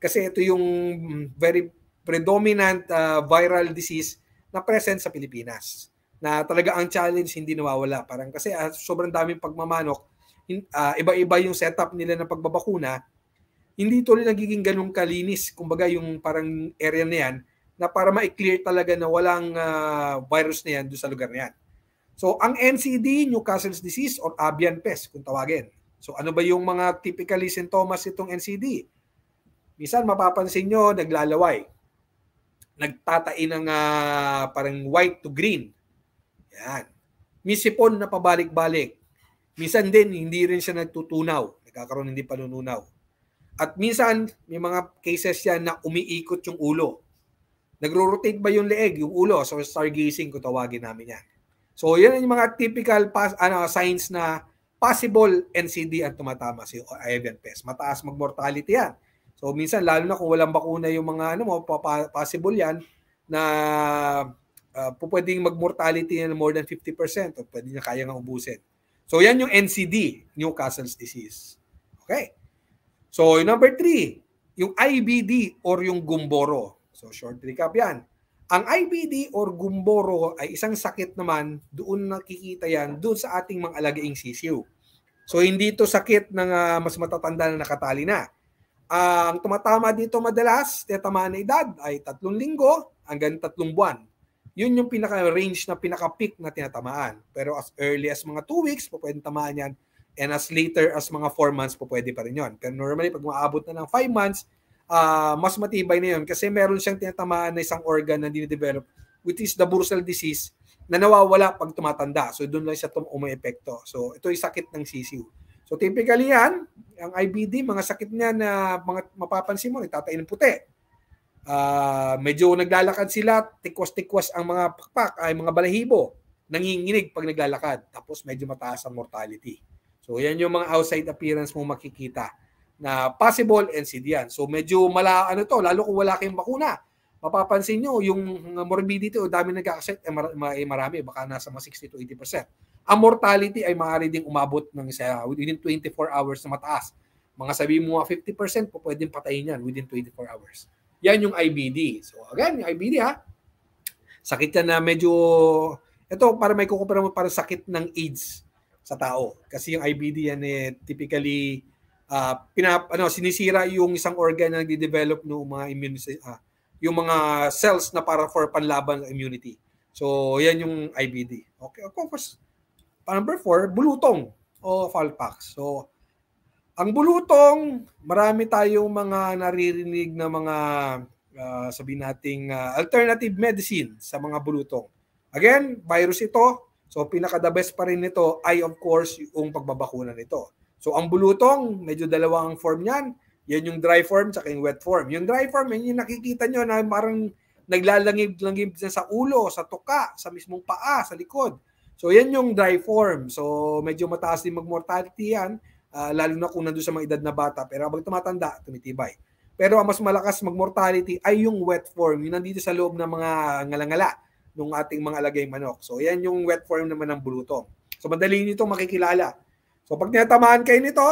Kasi ito yung mm, very predominant uh, viral disease na present sa Pilipinas. Na talaga ang challenge hindi nawawala. Parang kasi uh, sobrang daming pagmamanok, uh, iba-iba yung setup nila ng pagbabakuna, hindi rin nagiging ganun kalinis. Kumbaga yung parang area na yan na para ma-clear talaga na walang uh, virus na yan doon sa lugar na yan. So ang NCD, Newcastle's disease or avian pest kung tawagin. So ano ba yung mga typically symptoms itong NCD? Minsan mapapansin nyo, naglalaway. Nagtatain ng uh, parang white to green. Yan. Misipon na pabalik-balik. Minsan din, hindi rin siya nagtutunaw. Nagkakaroon hindi panununaw at minsan, may mga cases yan na umiikot yung ulo. Nagro-rotate ba yung leeg, yung ulo? So stargazing kung tawagin namin yan. So yan yung mga typical pas, ano, signs na possible NCD at tumatama si Avian Pest. Mataas mag-mortality yan. So minsan, lalo na kung walang bakuna yung mga ano mo, possible yan na uh, pwedeng mag-mortality na more than 50% o pwede na kaya nga ubusin. So yan yung NCD, Newcastle's disease. Okay. So, yung number three, yung IBD or yung gumboro. So, short recap yan. Ang IBD or gumboro ay isang sakit naman, doon nakikita yan, doon sa ating mga alagaing sisiw. So, hindi ito sakit ng uh, mas matatanda na nakatali na. Uh, ang tumatama dito madalas, tatamaan na edad ay tatlong linggo hanggang tatlong buwan. Yun yung pinaka-range na pinaka-peak na tinatamaan. Pero as early as mga 2 weeks, pwedeng tamaan yan And as later as mga 4 months po pwede pa rin yon. Pero normally, pag maabot na ng 5 months, uh, mas matibay na yun kasi meron siyang tinatamaan na isang organ na dinidevelop which is the bursal disease na nawawala pag tumatanda. So doon lang siya umaepekto. So ito yung sakit ng CCU. So typically yan, ang IBD, mga sakit niya na mga mapapansin mo, itatay ng puti. Uh, medyo naglalakad sila, tikwas-tikwas ang mga pakpak, ay mga balahibo, nanginginig pag naglalakad. Tapos medyo mataas ang mortality. So yan yung mga outside appearance mo makikita na possible NCD yan. So medyo mala ano to, lalo kung wala kayong bakuna, mapapansin nyo yung morbidity o dami nagka-accept ay, eh, mar- ay eh, marami, baka nasa mga 60 to 80%. Ang mortality ay maaari ding umabot ng isa within 24 hours na mataas. Mga sabi mo mga 50% po pwedeng patayin yan within 24 hours. Yan yung IBD. So again, yung IBD ha, sakit yan na medyo, ito para may kukumpara mo para sakit ng AIDS sa tao. Kasi yung IBD yan eh, typically uh, pinap, ano, sinisira yung isang organ na nagde-develop ng mga immune uh, ah, yung mga cells na para for panlaban ng immunity. So, yan yung IBD. Okay, of course. Number four, bulutong o falpax. So, ang bulutong, marami tayong mga naririnig na mga uh, ah, sabi nating uh, alternative medicine sa mga bulutong. Again, virus ito, So pinaka the best pa rin nito ay of course yung pagbabakuna nito. So ang bulutong, medyo dalawang form niyan. Yan yung dry form sa yung wet form. Yung dry form, yun yung nakikita nyo na parang naglalangib-langib sa ulo, sa tuka, sa mismong paa, sa likod. So yan yung dry form. So medyo mataas din mag-mortality yan, uh, lalo na kung nandun sa mga edad na bata. Pero habang tumatanda, tumitibay. Pero ang mas malakas mag-mortality ay yung wet form, yung nandito sa loob ng mga ngalangala ng ating mga lagay manok. So yan yung wet form naman ng bulutong. So madali nito makikilala. So pag tinatamaan kayo nito,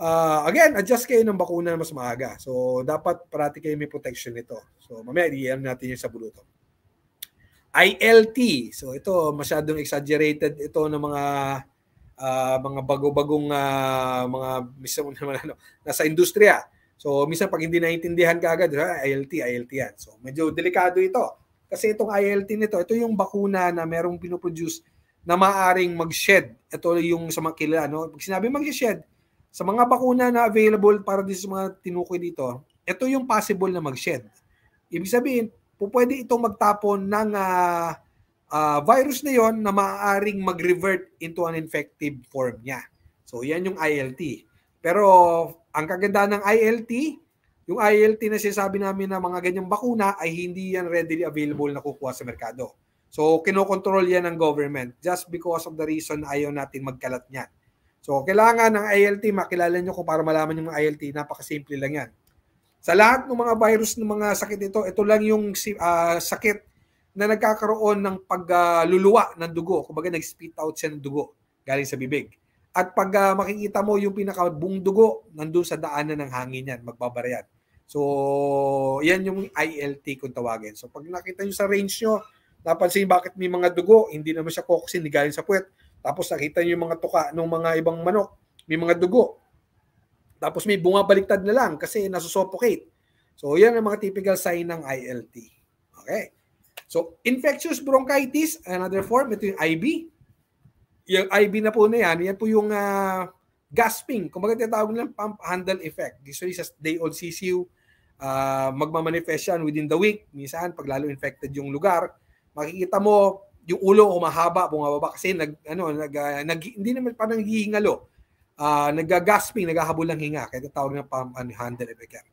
uh, again, adjust kayo ng bakuna mas maaga. So dapat parati kayo may protection nito. So mamaya i-alam natin yung sa bulutong. ILT. So ito masyadong exaggerated ito ng mga uh, mga bago-bagong uh, mga mismo naman ano, nasa industriya. So minsan pag hindi naintindihan ka agad, ILT, ILT yan. So medyo delikado ito. Kasi itong ILT nito, ito yung bakuna na merong pinoproduce na maaring mag-shed. Ito yung sa mga kilala. No? Pag sinabi mag-shed, sa mga bakuna na available para dito sa mga tinukoy dito, ito yung possible na mag-shed. Ibig sabihin, pwede itong magtapon ng uh, uh, virus na yon na maaaring mag-revert into an infective form niya. So, yan yung ILT. Pero, ang kaganda ng ILT, yung ILT na sinasabi namin na mga ganyang bakuna ay hindi yan readily available na kukuha sa merkado. So, kinokontrol yan ng government just because of the reason ayaw natin magkalat niyan. So, kailangan ng ILT, makilala nyo ko para malaman yung ILT, napakasimple lang yan. Sa lahat ng mga virus ng mga sakit ito, ito lang yung uh, sakit na nagkakaroon ng pagluluwa uh, ng dugo. Kumbaga, nag-spit out siya ng dugo galing sa bibig. At pag uh, makikita mo yung pinakabung dugo, nandun sa daanan ng hangin yan, magbabaryan. So, yan yung ILT kung tawagin. So, pag nakita nyo sa range nyo, napansin bakit may mga dugo, hindi naman siya coxin, galing sa puwet. Tapos nakita nyo yung mga tuka ng mga ibang manok, may mga dugo. Tapos may bumabaliktad na lang kasi nasusuffocate. So, yan ang mga typical sign ng ILT. Okay. So, infectious bronchitis, another form, ito yung IB. Yung IB na po na yan, yan po yung uh, gasping. Kung baga tinatawag nilang pump handle effect. Usually sa day-old CCU, uh, magmamanifest yan within the week. Minsan, pag lalo infected yung lugar, makikita mo yung ulo umahaba, bumababa kasi nag, ano, nag, uh, nag, hindi naman parang hihingalo. Uh, ah, nagagasping, nagahabol ng hinga. Kaya tatawag ng pam, ano, handle effect.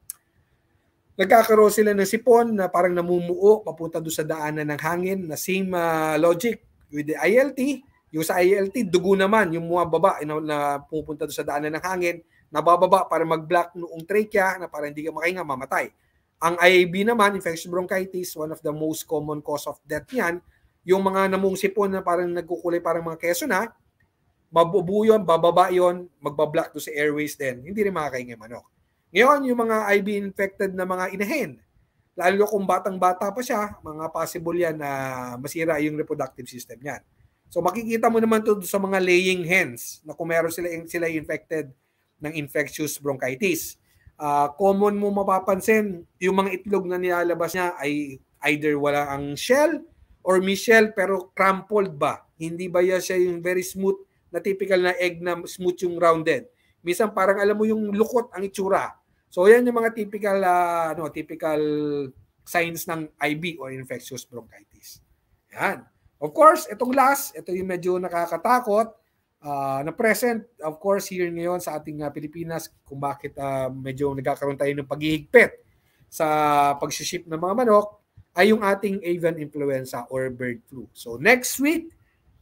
Nagkakaroon sila ng sipon na parang namumuo papunta doon sa daanan ng hangin na same uh, logic with the ILT. Yung sa ILT, dugo naman yung mga baba na, na pupunta doon sa daanan ng hangin nabababa para mag-block noong trachea na para hindi ka makahinga, mamatay. Ang IAB naman, infectious bronchitis, one of the most common cause of death niyan. Yung mga namung sipon na parang nagkukulay parang mga keso na, mabubu yun, bababa yun, magbablock to sa airways din. Hindi rin makakahinga manok. Ngayon, yung mga IB-infected na mga inahen, lalo kung batang-bata pa siya, mga possible yan na masira yung reproductive system niyan. So makikita mo naman to sa mga laying hens na kung meron sila, sila infected ng infectious bronchitis. Uh, common mo mapapansin, yung mga itlog na nilalabas niya ay either wala ang shell or may shell pero crumpled ba? Hindi ba yan siya yung very smooth na typical na egg na smooth yung rounded? Minsan parang alam mo yung lukot ang itsura. So yan yung mga typical uh, ano, typical signs ng IB or infectious bronchitis. Yan. Of course, itong last, ito yung medyo nakakatakot uh, ah, na present of course here ngayon sa ating uh, Pilipinas kung bakit uh, medyo nagkakaroon tayo ng paghihigpit sa pagshiship ng mga manok ay yung ating avian influenza or bird flu. So next week,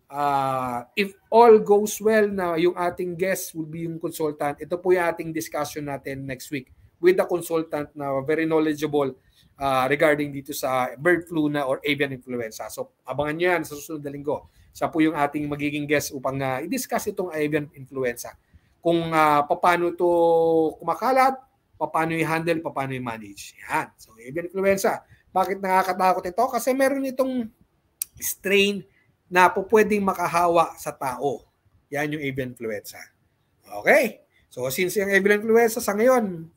uh, if all goes well na yung ating guest will be yung consultant, ito po yung ating discussion natin next week with the consultant na very knowledgeable uh, regarding dito sa bird flu na or avian influenza. So abangan nyo yan sa susunod na linggo siya po yung ating magiging guest upang uh, i-discuss itong avian influenza. Kung uh, ah, paano to kumakalat, paano i-handle, paano i-manage. Yan. So, avian influenza. Bakit nakakatakot ito? Kasi meron itong strain na po pwedeng makahawa sa tao. Yan yung avian influenza. Okay? So, since yung avian influenza sa ngayon,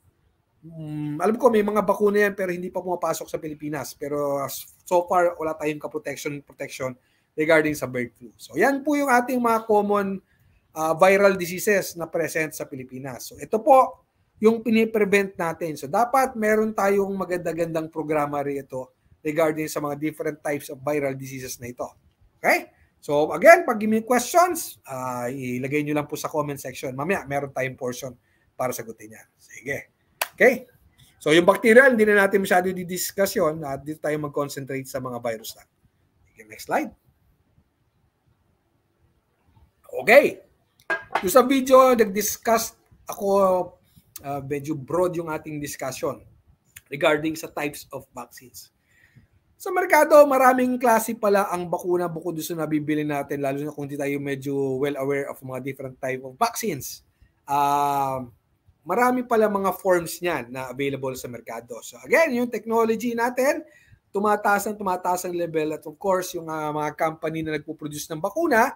um, alam ko may mga bakuna yan pero hindi pa pumapasok sa Pilipinas. Pero so far, wala tayong ka-protection protection regarding sa bird flu. So yan po yung ating mga common uh, viral diseases na present sa Pilipinas. So ito po yung piniprevent natin. So dapat meron tayong maganda-gandang programa rito regarding sa mga different types of viral diseases na ito. Okay? So again, pag may questions, uh, ilagay nyo lang po sa comment section. Mamaya, meron tayong portion para sagutin yan. Sige. Okay? So yung bacterial, hindi na natin masyado didiscuss yun at dito tayo mag-concentrate sa mga virus lang. Okay, next slide. Okay. Yung sa video, nag-discuss ako, uh, medyo broad yung ating discussion regarding sa types of vaccines. Sa merkado, maraming klase pala ang bakuna bukod sa nabibili natin, lalo na kung di tayo medyo well aware of mga different type of vaccines. Uh, marami pala mga forms niyan na available sa merkado. So again, yung technology natin, tumataas ang tumataas ang level at of course, yung uh, mga company na nagpo-produce ng bakuna,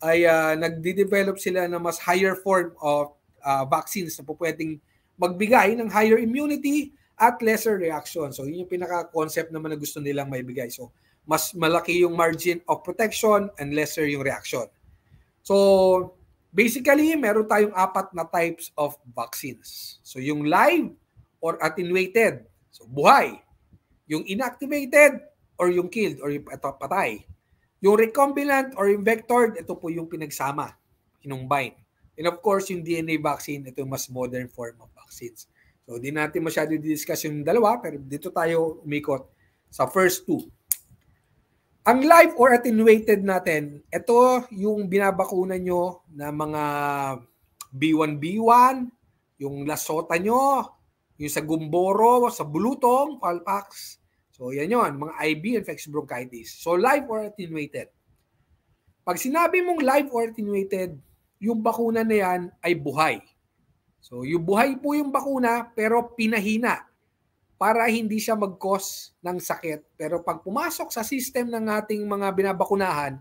ay uh, nagde-develop sila ng mas higher form of uh, vaccines na pwedeng magbigay ng higher immunity at lesser reaction. So yun yung pinaka-concept naman na gusto nilang maibigay. So mas malaki yung margin of protection and lesser yung reaction. So basically, meron tayong apat na types of vaccines. So yung live or attenuated, so buhay. Yung inactivated or yung killed or yung patay. Yung recombinant or yung vector, ito po yung pinagsama, kinumbine. And of course, yung DNA vaccine, ito yung mas modern form of vaccines. So, di natin masyado discuss yung dalawa, pero dito tayo umikot sa first two. Ang live or attenuated natin, ito yung binabakuna nyo na mga B1B1, yung lasota nyo, yung sa gumboro, sa bulutong, palpax, So yan yon mga IB, infectious bronchitis. So live or attenuated. Pag sinabi mong live or attenuated, yung bakuna na yan ay buhay. So yung buhay po yung bakuna pero pinahina para hindi siya mag-cause ng sakit. Pero pag pumasok sa system ng ating mga binabakunahan,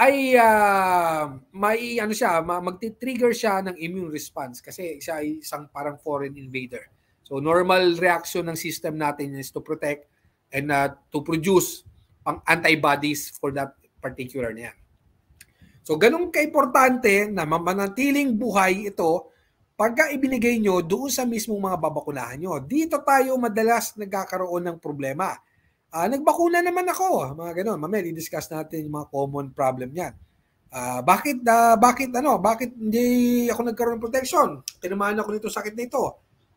ay uh, may ano siya, magti-trigger siya ng immune response kasi siya ay isang parang foreign invader. So normal reaction ng system natin is to protect and uh, to produce ang antibodies for that particular niya. So ganun kaimportante na mamanatiling buhay ito pagka ibinigay nyo doon sa mismong mga babakunahan nyo. Dito tayo madalas nagkakaroon ng problema. Uh, nagbakuna naman ako, mga ganun. Mamaya, i-discuss natin yung mga common problem niyan. Uh, bakit, uh, bakit, ano, bakit hindi ako nagkaroon ng protection? Tinamaan ako nito sakit na ito.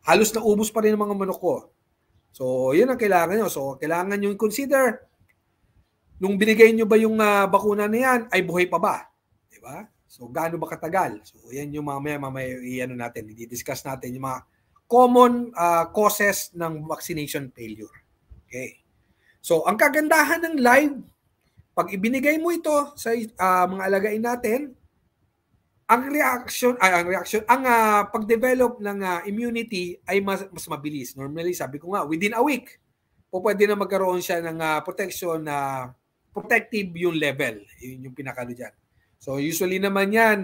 Halos naubos pa rin ang mga manok ko. So, yun ang kailangan nyo. So, kailangan nyo consider nung binigay nyo ba yung uh, bakuna na yan, ay buhay pa ba? Di ba? So, gaano ba katagal? So, yan yung mamaya, mamaya, i-ano natin, i-discuss natin yung mga common uh, causes ng vaccination failure. Okay. So, ang kagandahan ng live, pag ibinigay mo ito sa uh, mga alagain natin, ang reaction ay ang reaction ang uh, pagdevelop ng uh, immunity ay mas, mas mabilis normally sabi ko nga within a week o pwede na magkaroon siya ng uh, protection na uh, protective yung level yun yung pinakalo diyan so usually naman yan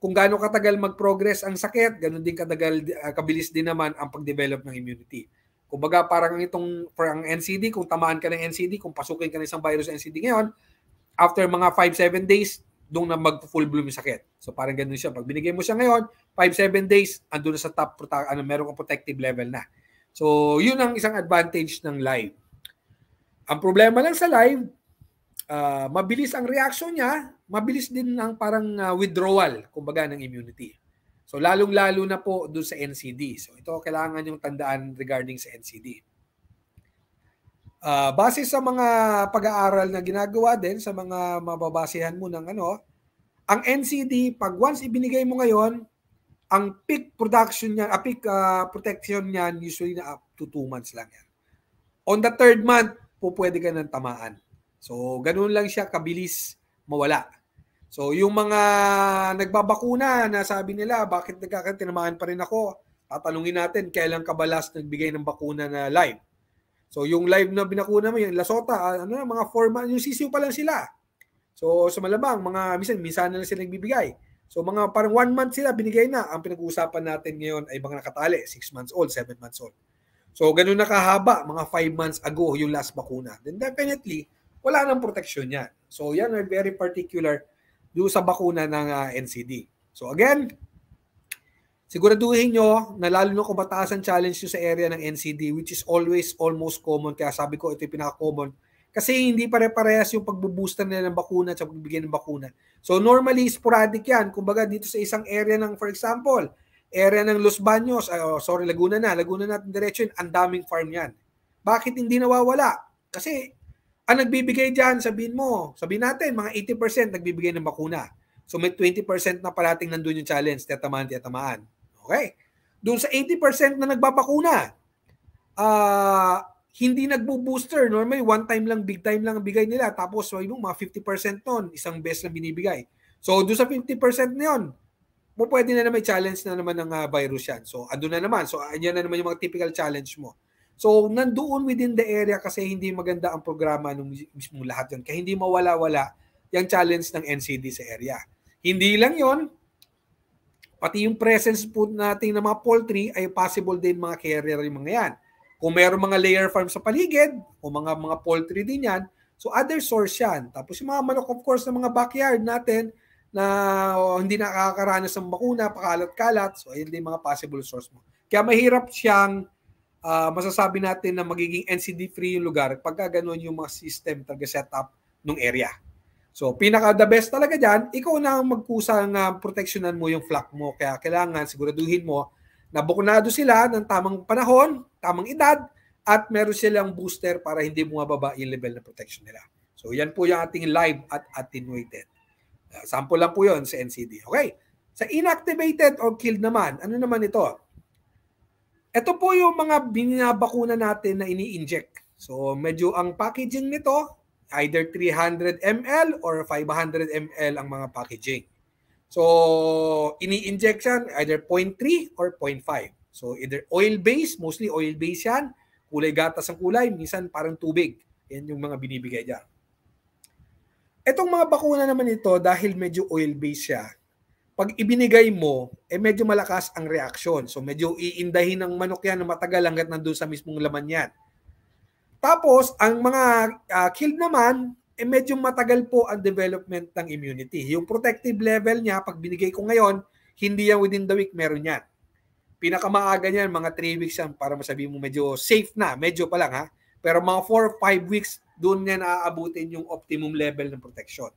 kung gaano katagal mag-progress ang sakit ganun din katagal uh, kabilis din naman ang pagdevelop ng immunity kumbaga parang itong for ang NCD kung tamaan ka ng NCD kung pasukin ka ng isang virus NCD ngayon after mga 5-7 days doon na mag-full bloom yung sakit. So parang ganun siya. Pag binigay mo siya ngayon, 5-7 days, ando na sa top, ano, meron kang protective level na. So yun ang isang advantage ng live. Ang problema lang sa live, uh, mabilis ang reaction niya, mabilis din ang parang uh, withdrawal, kumbaga, ng immunity. So lalong-lalo na po doon sa NCD. So ito kailangan yung tandaan regarding sa NCD. Uh, base sa mga pag-aaral na ginagawa din sa mga mababasehan mo ng ano, ang NCD pag once ibinigay mo ngayon, ang peak production niyan, uh, ah, peak uh, protection niyan usually na up to 2 months lang yan. On the third month, po ka ng tamaan. So, ganun lang siya kabilis mawala. So, yung mga nagbabakuna na sabi nila, bakit nagkakatinamaan pa rin ako? Tatanungin natin, kailan ka ba last nagbigay ng bakuna na live? So yung live na binakuna mo, yung Lasota, ah, ano na, mga forma, yung sisiw pa lang sila. So sa malamang, mga minsan, minsan na lang sila nagbibigay. So mga parang one month sila, binigay na. Ang pinag-uusapan natin ngayon ay mga nakatali, 6 months old, 7 months old. So ganun nakahaba, mga 5 months ago yung last bakuna. Then definitely, wala nang protection yan. So yan are very particular do sa bakuna ng uh, ah, NCD. So again, Siguraduhin nyo na lalo na kung mataas challenge nyo sa area ng NCD which is always almost common. Kaya sabi ko ito yung pinaka-common. Kasi hindi pare-parehas yung pagbubusta nila ng bakuna at pagbibigay ng bakuna. So normally sporadic yan. Kumbaga dito sa isang area ng for example, area ng Los Baños, ay, oh, sorry Laguna na, Laguna natin diretso yun, ang daming farm yan. Bakit hindi nawawala? Kasi ang nagbibigay dyan, sabihin mo, sabihin natin, mga 80% nagbibigay ng bakuna. So may 20% na parating nandun yung challenge, tiyatamaan, tiyatamaan. Okay? Doon sa 80% na nagbabakuna, uh, hindi nagbo-booster. Normally, one time lang, big time lang ang bigay nila. Tapos, so, yung mga 50% noon, isang beses lang binibigay. So, doon sa 50% na yun, mo pwede na naman challenge na naman ng uh, virus yan. So, ando na naman. So, anyan na naman yung mga typical challenge mo. So, nandoon within the area kasi hindi maganda ang programa ng mismo lahat yun. Kaya hindi mawala-wala yung challenge ng NCD sa area. Hindi lang yon Pati yung presence po natin ng mga poultry ay possible din mga carrier yung mga yan. Kung mayroong mga layer farm sa paligid o mga mga poultry din yan, so other source yan. Tapos yung mga manok of course ng mga backyard natin na oh, hindi nakakaranas ng bakuna, pakalat-kalat, so ayun din mga possible source mo. Kaya mahirap siyang uh, masasabi natin na magiging NCD-free yung lugar pagka ganun yung mga system talaga setup ng area. So, pinaka the best talaga dyan, ikaw na ang magkusa na ah, proteksyonan mo yung flock mo. Kaya kailangan siguraduhin mo na bukunado sila ng tamang panahon, tamang edad, at meron silang booster para hindi mo bumababa yung level na protection nila. So, yan po yung ating live at attenuated. Uh, sample lang po yon sa NCD. Okay. Sa inactivated or killed naman, ano naman ito? Ito po yung mga binabakuna natin na ini-inject. So, medyo ang packaging nito, either 300 ml or 500 ml ang mga packaging. So, ini-inject yan either 0.3 or 0.5. So, either oil-based, mostly oil-based yan. Kulay gatas ang kulay, minsan parang tubig. Yan yung mga binibigay niya. Itong mga bakuna naman ito, dahil medyo oil-based siya, pag ibinigay mo, eh medyo malakas ang reaksyon. So, medyo iindahin ng manok yan na matagal hanggat nandun sa mismong laman yan. Tapos, ang mga uh, ah, killed naman, eh medyo matagal po ang development ng immunity. Yung protective level niya, pag binigay ko ngayon, hindi yan within the week, meron yan. Pinakamaaga niyan, mga 3 weeks yan para masabi mo medyo safe na, medyo pa lang ha. Pero mga 4 5 weeks, doon niya naaabutin yung optimum level ng protection.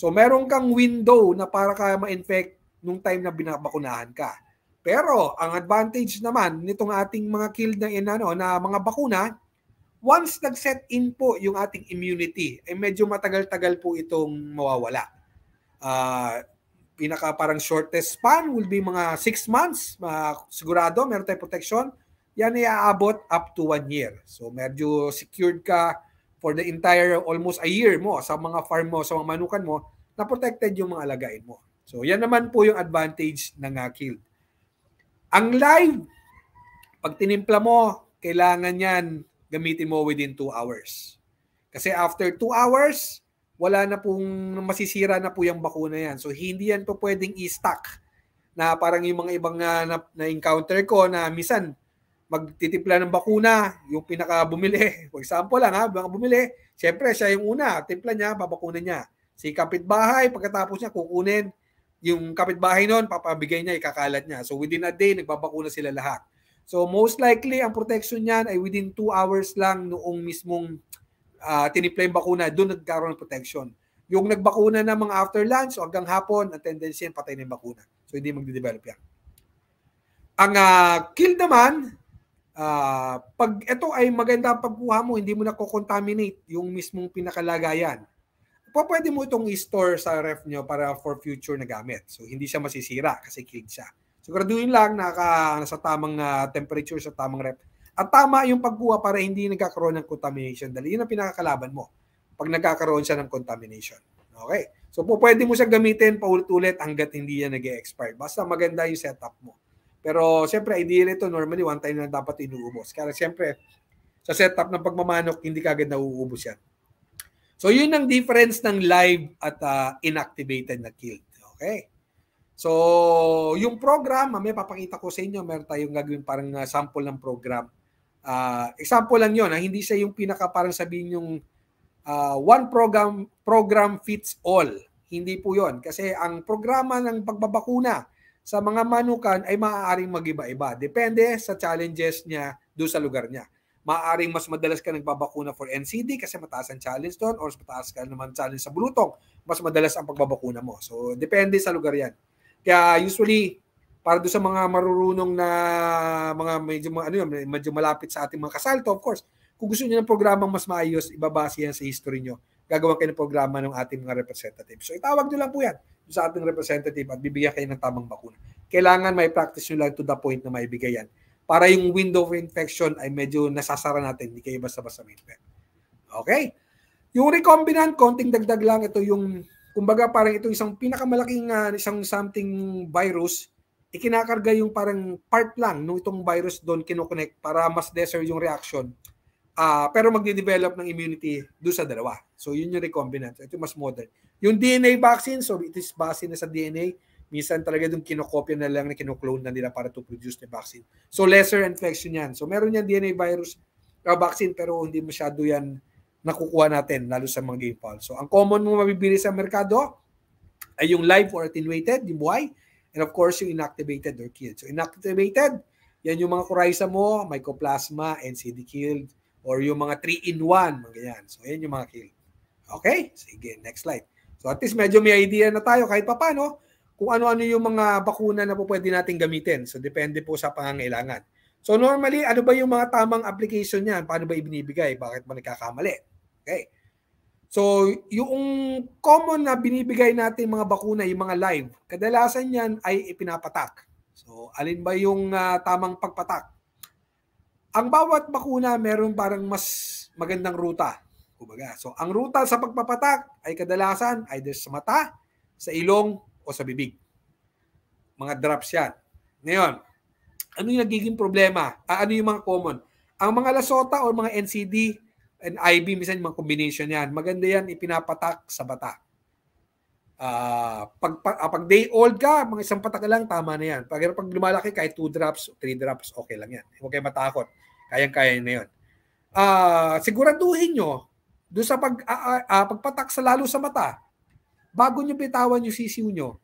So meron kang window na para ka ma-infect nung time na binabakunahan ka. Pero ang advantage naman nitong ating mga killed na, in, ano, na mga bakuna, Once nag-set in po yung ating immunity, eh medyo matagal-tagal po itong mawawala. Uh, pinaka parang shortest span will be mga 6 months, uh, sigurado meron tayong protection. Yan ay aabot up to 1 year. So medyo secured ka for the entire almost a year mo sa mga farm mo, sa mga manukan mo, na protected yung mga alagain mo. So yan naman po yung advantage ng uh, ah, killed. Ang live, pag tinimpla mo, kailangan yan gamitin mo within 2 hours. Kasi after 2 hours, wala na pong masisira na po yung bakuna yan. So hindi yan po pwedeng i-stack na parang yung mga ibang ah, na, na, na encounter ko na misan magtitimpla ng bakuna, yung pinaka bumili. For example lang ha, mga bumili, syempre siya yung una, tipla niya, babakunan niya. Si kapitbahay, pagkatapos niya, kukunin. Yung kapitbahay noon, papabigay niya, ikakalat niya. So within a day, nagbabakuna sila lahat. So most likely ang protection niyan ay within 2 hours lang noong mismong uh, ah, tinipla yung bakuna, doon nagkaroon ng protection. Yung nagbakuna na mga after lunch o hanggang hapon, ang tendency yan patay na yung bakuna. So hindi magde-develop yan. Ang uh, kill naman, uh, pag ito ay maganda ang pagkuha mo, hindi mo na contaminate yung mismong pinakalagayan. Pa, pwede mo itong i-store sa ref nyo para for future na gamit. So hindi siya masisira kasi killed siya. Siguraduhin lang naka nasa tamang uh, temperature sa tamang rep. At tama yung pagkuha para hindi nagkakaroon ng contamination. Dali, yun ang pinakakalaban mo pag nagkakaroon siya ng contamination. Okay? So po, pwede mo siya gamitin paulit-ulit hanggat hindi yan nag expire Basta maganda yung setup mo. Pero siyempre, ideal ito normally one time na dapat inuubos. Kaya siyempre, sa setup ng pagmamanok, hindi kagad nauubos yan. So yun ang difference ng live at uh, inactivated na kill. Okay? So, yung program, may papakita ko sa inyo, meron tayong gagawin parang ah, sample ng program. Uh, example lang yun, ha? Ah, hindi siya yung pinaka parang sabihin yung uh, one program, program fits all. Hindi po yon Kasi ang programa ng pagbabakuna sa mga manukan ay maaaring mag-iba-iba. Depende sa challenges niya doon sa lugar niya. Maaaring mas madalas ka nagbabakuna for NCD kasi mataas ang challenge doon or mataas ka naman challenge sa bulutong, mas madalas ang pagbabakuna mo. So, depende sa lugar yan. Kaya usually, para do sa mga marurunong na mga medyo ano yun, medyo malapit sa ating mga kasalto, of course, kung gusto niyo ng programang mas maayos, ibabase yan sa history niyo. Gagawa kayo ng programa ng ating mga representative. So itawag niyo lang po yan sa ating representative at bibigyan kayo ng tamang bakuna. Kailangan may practice nyo lang to the point na maibigay yan. Para yung window of infection ay medyo nasasara natin, hindi kayo basta-basta may infect. Okay? Yung recombinant, konting dagdag lang, ito yung kumbaga parang itong isang pinakamalaking uh, isang something virus, ikinakarga yung parang part lang nung itong virus doon kinoconnect para mas lesser yung reaction. Uh, pero magde-develop ng immunity doon sa dalawa. So yun yung recombinant. Ito mas modern. Yung DNA vaccine, so it is base na sa DNA. Minsan talaga yung kinokopya na lang na kinoclone na nila para to produce the vaccine. So lesser infection yan. So meron yan DNA virus uh, vaccine pero hindi masyado yan nakukuha natin lalo sa mga game foul. So ang common mo mabibili sa merkado ay yung live or attenuated, yung buhay, and of course yung inactivated or killed. So inactivated, yan yung mga coryza mo, mycoplasma, NCD killed, or yung mga 3-in-1, mga ganyan. So yan yung mga killed. Okay? Sige, next slide. So at least medyo may idea na tayo kahit papano kung ano-ano yung mga bakuna na po pwede natin gamitin. So depende po sa pangangailangan. So normally, ano ba yung mga tamang application niyan? Paano ba ibinibigay? Bakit ba nagkakamali? Okay. So, yung common na binibigay natin mga bakuna, yung mga live, kadalasan yan ay ipinapatak. So, alin ba yung uh, tamang pagpatak? Ang bawat bakuna meron parang mas magandang ruta. Kumbaga. So, ang ruta sa pagpapatak ay kadalasan either sa mata, sa ilong, o sa bibig. Mga drops yan. Ngayon, ano yung nagiging problema? Uh, ano yung mga common? Ang mga lasota o mga NCD, and IB, minsan mga combination yan. Maganda yan, ipinapatak sa bata. Uh, pag, pag, ah, pag day old ka, mga isang patak lang, tama na yan. Pag, pag lumalaki, kahit 2 drops, 3 drops, okay lang yan. Huwag kayo matakot. Kayang-kaya na yun. Uh, siguraduhin nyo, doon sa pag, uh, uh, pagpatak sa lalo sa mata, bago nyo bitawan yung sisiw nyo,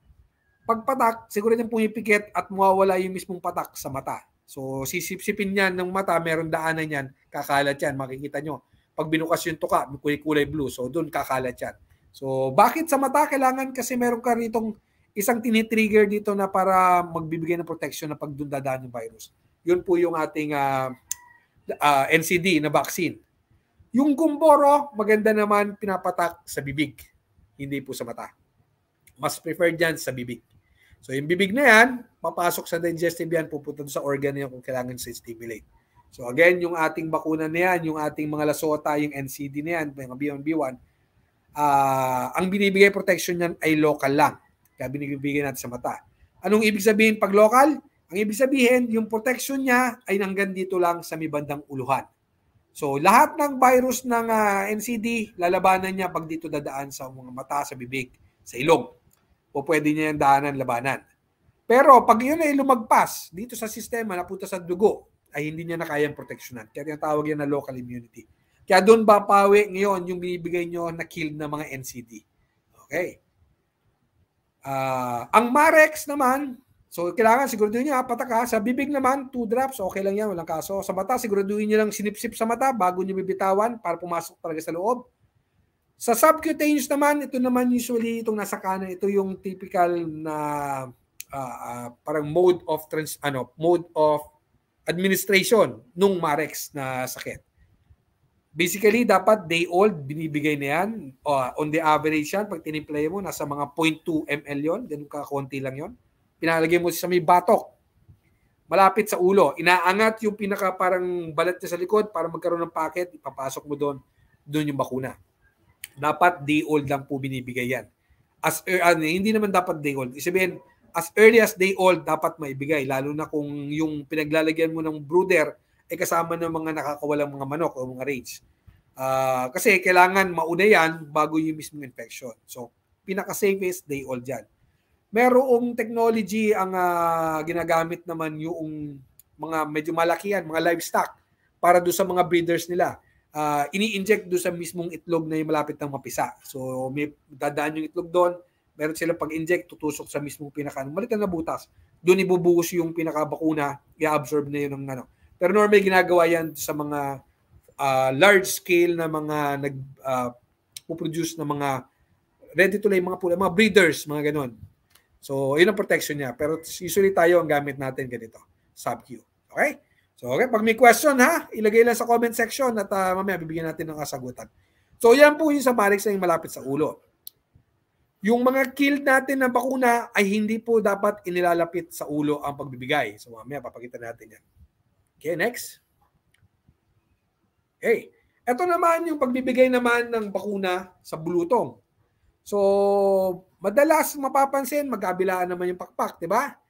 pagpatak, siguro nyo pumipikit at mawawala yung mismong patak sa mata. So, sisipsipin yan ng mata, meron daanan yan, kakalat yan, makikita nyo pag binukas yung tuka, kulay, kulay blue. So doon kakalat yan. So bakit sa mata kailangan kasi meron ka nitong isang tinitrigger dito na para magbibigay ng protection na pag doon yung virus. Yun po yung ating uh, ah, uh, ah, NCD na vaccine. Yung gumboro, maganda naman pinapatak sa bibig, hindi po sa mata. Mas preferred yan sa bibig. So yung bibig na yan, papasok sa digestive yan, pupunta sa organ niya kung kailangan sa stimulate. So again, yung ating bakuna na yan, yung ating mga lasota, yung NCD na yan, mga b 1 b uh, ang binibigay protection niyan ay local lang. Kaya binibigay natin sa mata. Anong ibig sabihin pag local? Ang ibig sabihin, yung protection niya ay hanggang dito lang sa may bandang uluhan. So lahat ng virus ng uh, ah, NCD, lalabanan niya pag dito dadaan sa mga mata, sa bibig, sa ilong. O pwede niya yung daanan, labanan. Pero pag yun ay lumagpas dito sa sistema, napunta sa dugo, ay hindi niya na kayang proteksyonan. Kaya tinatawag yan na local immunity. Kaya doon ba pawe ngayon yung binibigay nyo na killed na mga NCD. Okay. Uh, ang Marex naman, so kailangan siguraduhin nyo apat ka. Sa bibig naman, two drops, okay lang yan, walang kaso. Sa mata, siguraduhin nyo lang sinipsip sa mata bago nyo bibitawan para pumasok talaga sa loob. Sa subcutaneous naman, ito naman usually itong nasa kanan, ito yung typical na uh, uh, parang mode of trans ano, mode of administration nung Marex na sakit. Basically, dapat day old, binibigay na yan. Uh, on the average yan, pag tiniplay mo, nasa mga 0.2 ml yon ganun ka, konti lang yon Pinalagay mo sa may batok. Malapit sa ulo. Inaangat yung pinaka parang balat niya sa likod para magkaroon ng packet, ipapasok mo doon, doon yung bakuna. Dapat day old lang po binibigay yan. As, uh, hindi naman dapat day old. Isabihin, as early as day old dapat maibigay lalo na kung yung pinaglalagyan mo ng brooder ay eh, kasama ng mga nakakawalang mga manok o mga rage. Uh, ah, kasi kailangan mauna yan bago yung mismong infection. So, pinaka-safe is day old yan. Merong technology ang uh, ginagamit naman yung mga medyo malaki yan, mga livestock, para doon sa mga breeders nila. Uh, ini-inject do sa mismong itlog na yung malapit ng mapisa. So, may dadaan yung itlog doon, meron sila pag-inject, tutusok sa mismo pinaka, ano, malitan na butas. Doon ibubuhos yung pinakabakuna, i-absorb na yun ng ano. Pero normally ginagawa yan sa mga uh, large scale na mga nag uh, ah, produce ng mga ready to lay mga pula, mga breeders, mga ganun. So, yun ang protection niya. Pero usually tayo ang gamit natin ganito, sub-Q. Okay? So, okay, pag may question ha, ilagay lang sa comment section at uh, mamaya bibigyan natin ng kasagutan. So, yan po yung sa balik sa yung malapit sa ulo yung mga killed natin ng bakuna ay hindi po dapat inilalapit sa ulo ang pagbibigay. So mamaya papakita natin yan. Okay, next. Okay. Ito naman yung pagbibigay naman ng bakuna sa bulutong. So, madalas mapapansin, magkabilaan naman yung pakpak, di ba?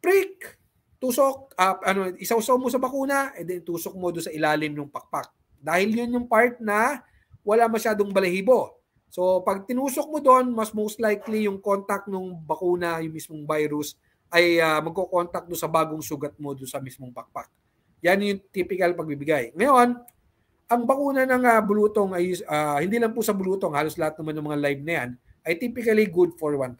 Prick, tusok, uh, ano, isawsaw mo sa bakuna, and then tusok mo doon sa ilalim ng pakpak. Dahil yun yung part na wala masyadong balahibo. So pag tinusok mo doon, mas most likely yung contact ng bakuna, yung mismong virus, ay uh, magko-contact do sa bagong sugat mo do sa mismong backpack. Yan yung typical pagbibigay. Ngayon, ang bakuna ng uh, bulutong ay uh, hindi lang po sa bulutong, halos lahat naman ng mga live na yan ay typically good for 1,000.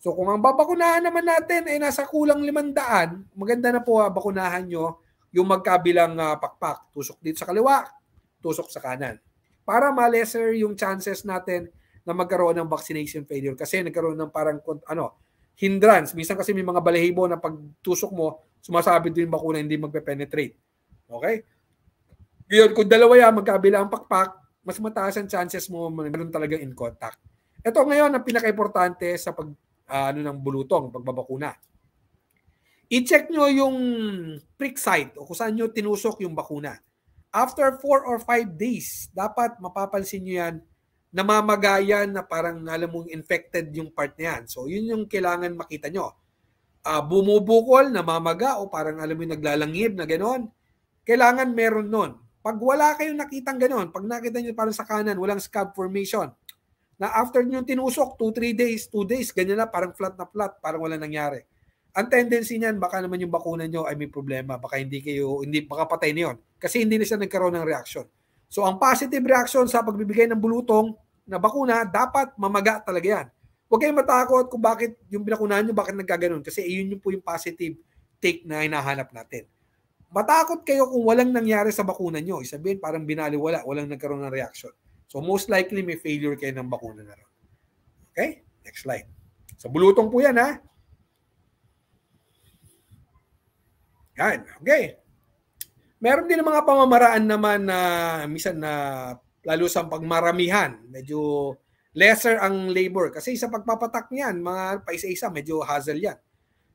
So kung ang babakunahan naman natin ay nasa kulang 500, maganda na po uh, bakunahan nyo yung magkabilang uh, pakpak. Tusok dito sa kaliwa, tusok sa kanan para ma-lesser yung chances natin na magkaroon ng vaccination failure kasi nagkaroon ng parang ano hindrance minsan kasi may mga balahibo na pagtusok mo sumasabi din bakuna hindi magpe-penetrate okay yun kung dalawa yan magkabila ang pakpak mas mataas ang chances mo meron talaga in contact ito ngayon ang pinaka-importante sa pag uh, ano ng bulutong pagbabakuna i-check nyo yung prick site o kung saan nyo tinusok yung bakuna after 4 or 5 days, dapat mapapansin nyo yan, namamagayan na parang alam mong infected yung part na yan. So, yun yung kailangan makita nyo. Uh, bumubukol, namamaga, o parang alam mo yung naglalangib na gano'n. Kailangan meron nun. Pag wala kayong nakitang gano'n, pag nakita nyo parang sa kanan, walang scab formation, na after nyo tinusok, 2-3 days, 2 days, ganyan na, parang flat na flat, parang wala nangyari. Ang tendency niyan, baka naman yung bakuna nyo ay may problema, baka hindi kayo, hindi, baka patay na yun kasi hindi na siya nagkaroon ng reaction. So ang positive reaction sa pagbibigay ng bulutong na bakuna, dapat mamaga talaga yan. Huwag kayong matakot kung bakit yung binakunahan nyo, bakit nagkaganon. Kasi iyon yung po yung positive take na hinahanap natin. Matakot kayo kung walang nangyari sa bakuna nyo. Isabihin parang binaliwala, walang nagkaroon ng reaction. So most likely may failure kayo ng bakuna na ron. Okay? Next slide. Sa bulutong po yan ha. Yan. Okay. Meron din mga pamamaraan naman na minsan na lalo sa pagmaramihan, medyo lesser ang labor kasi sa pagpapatak niyan, mga paisa-isa medyo hassle yan.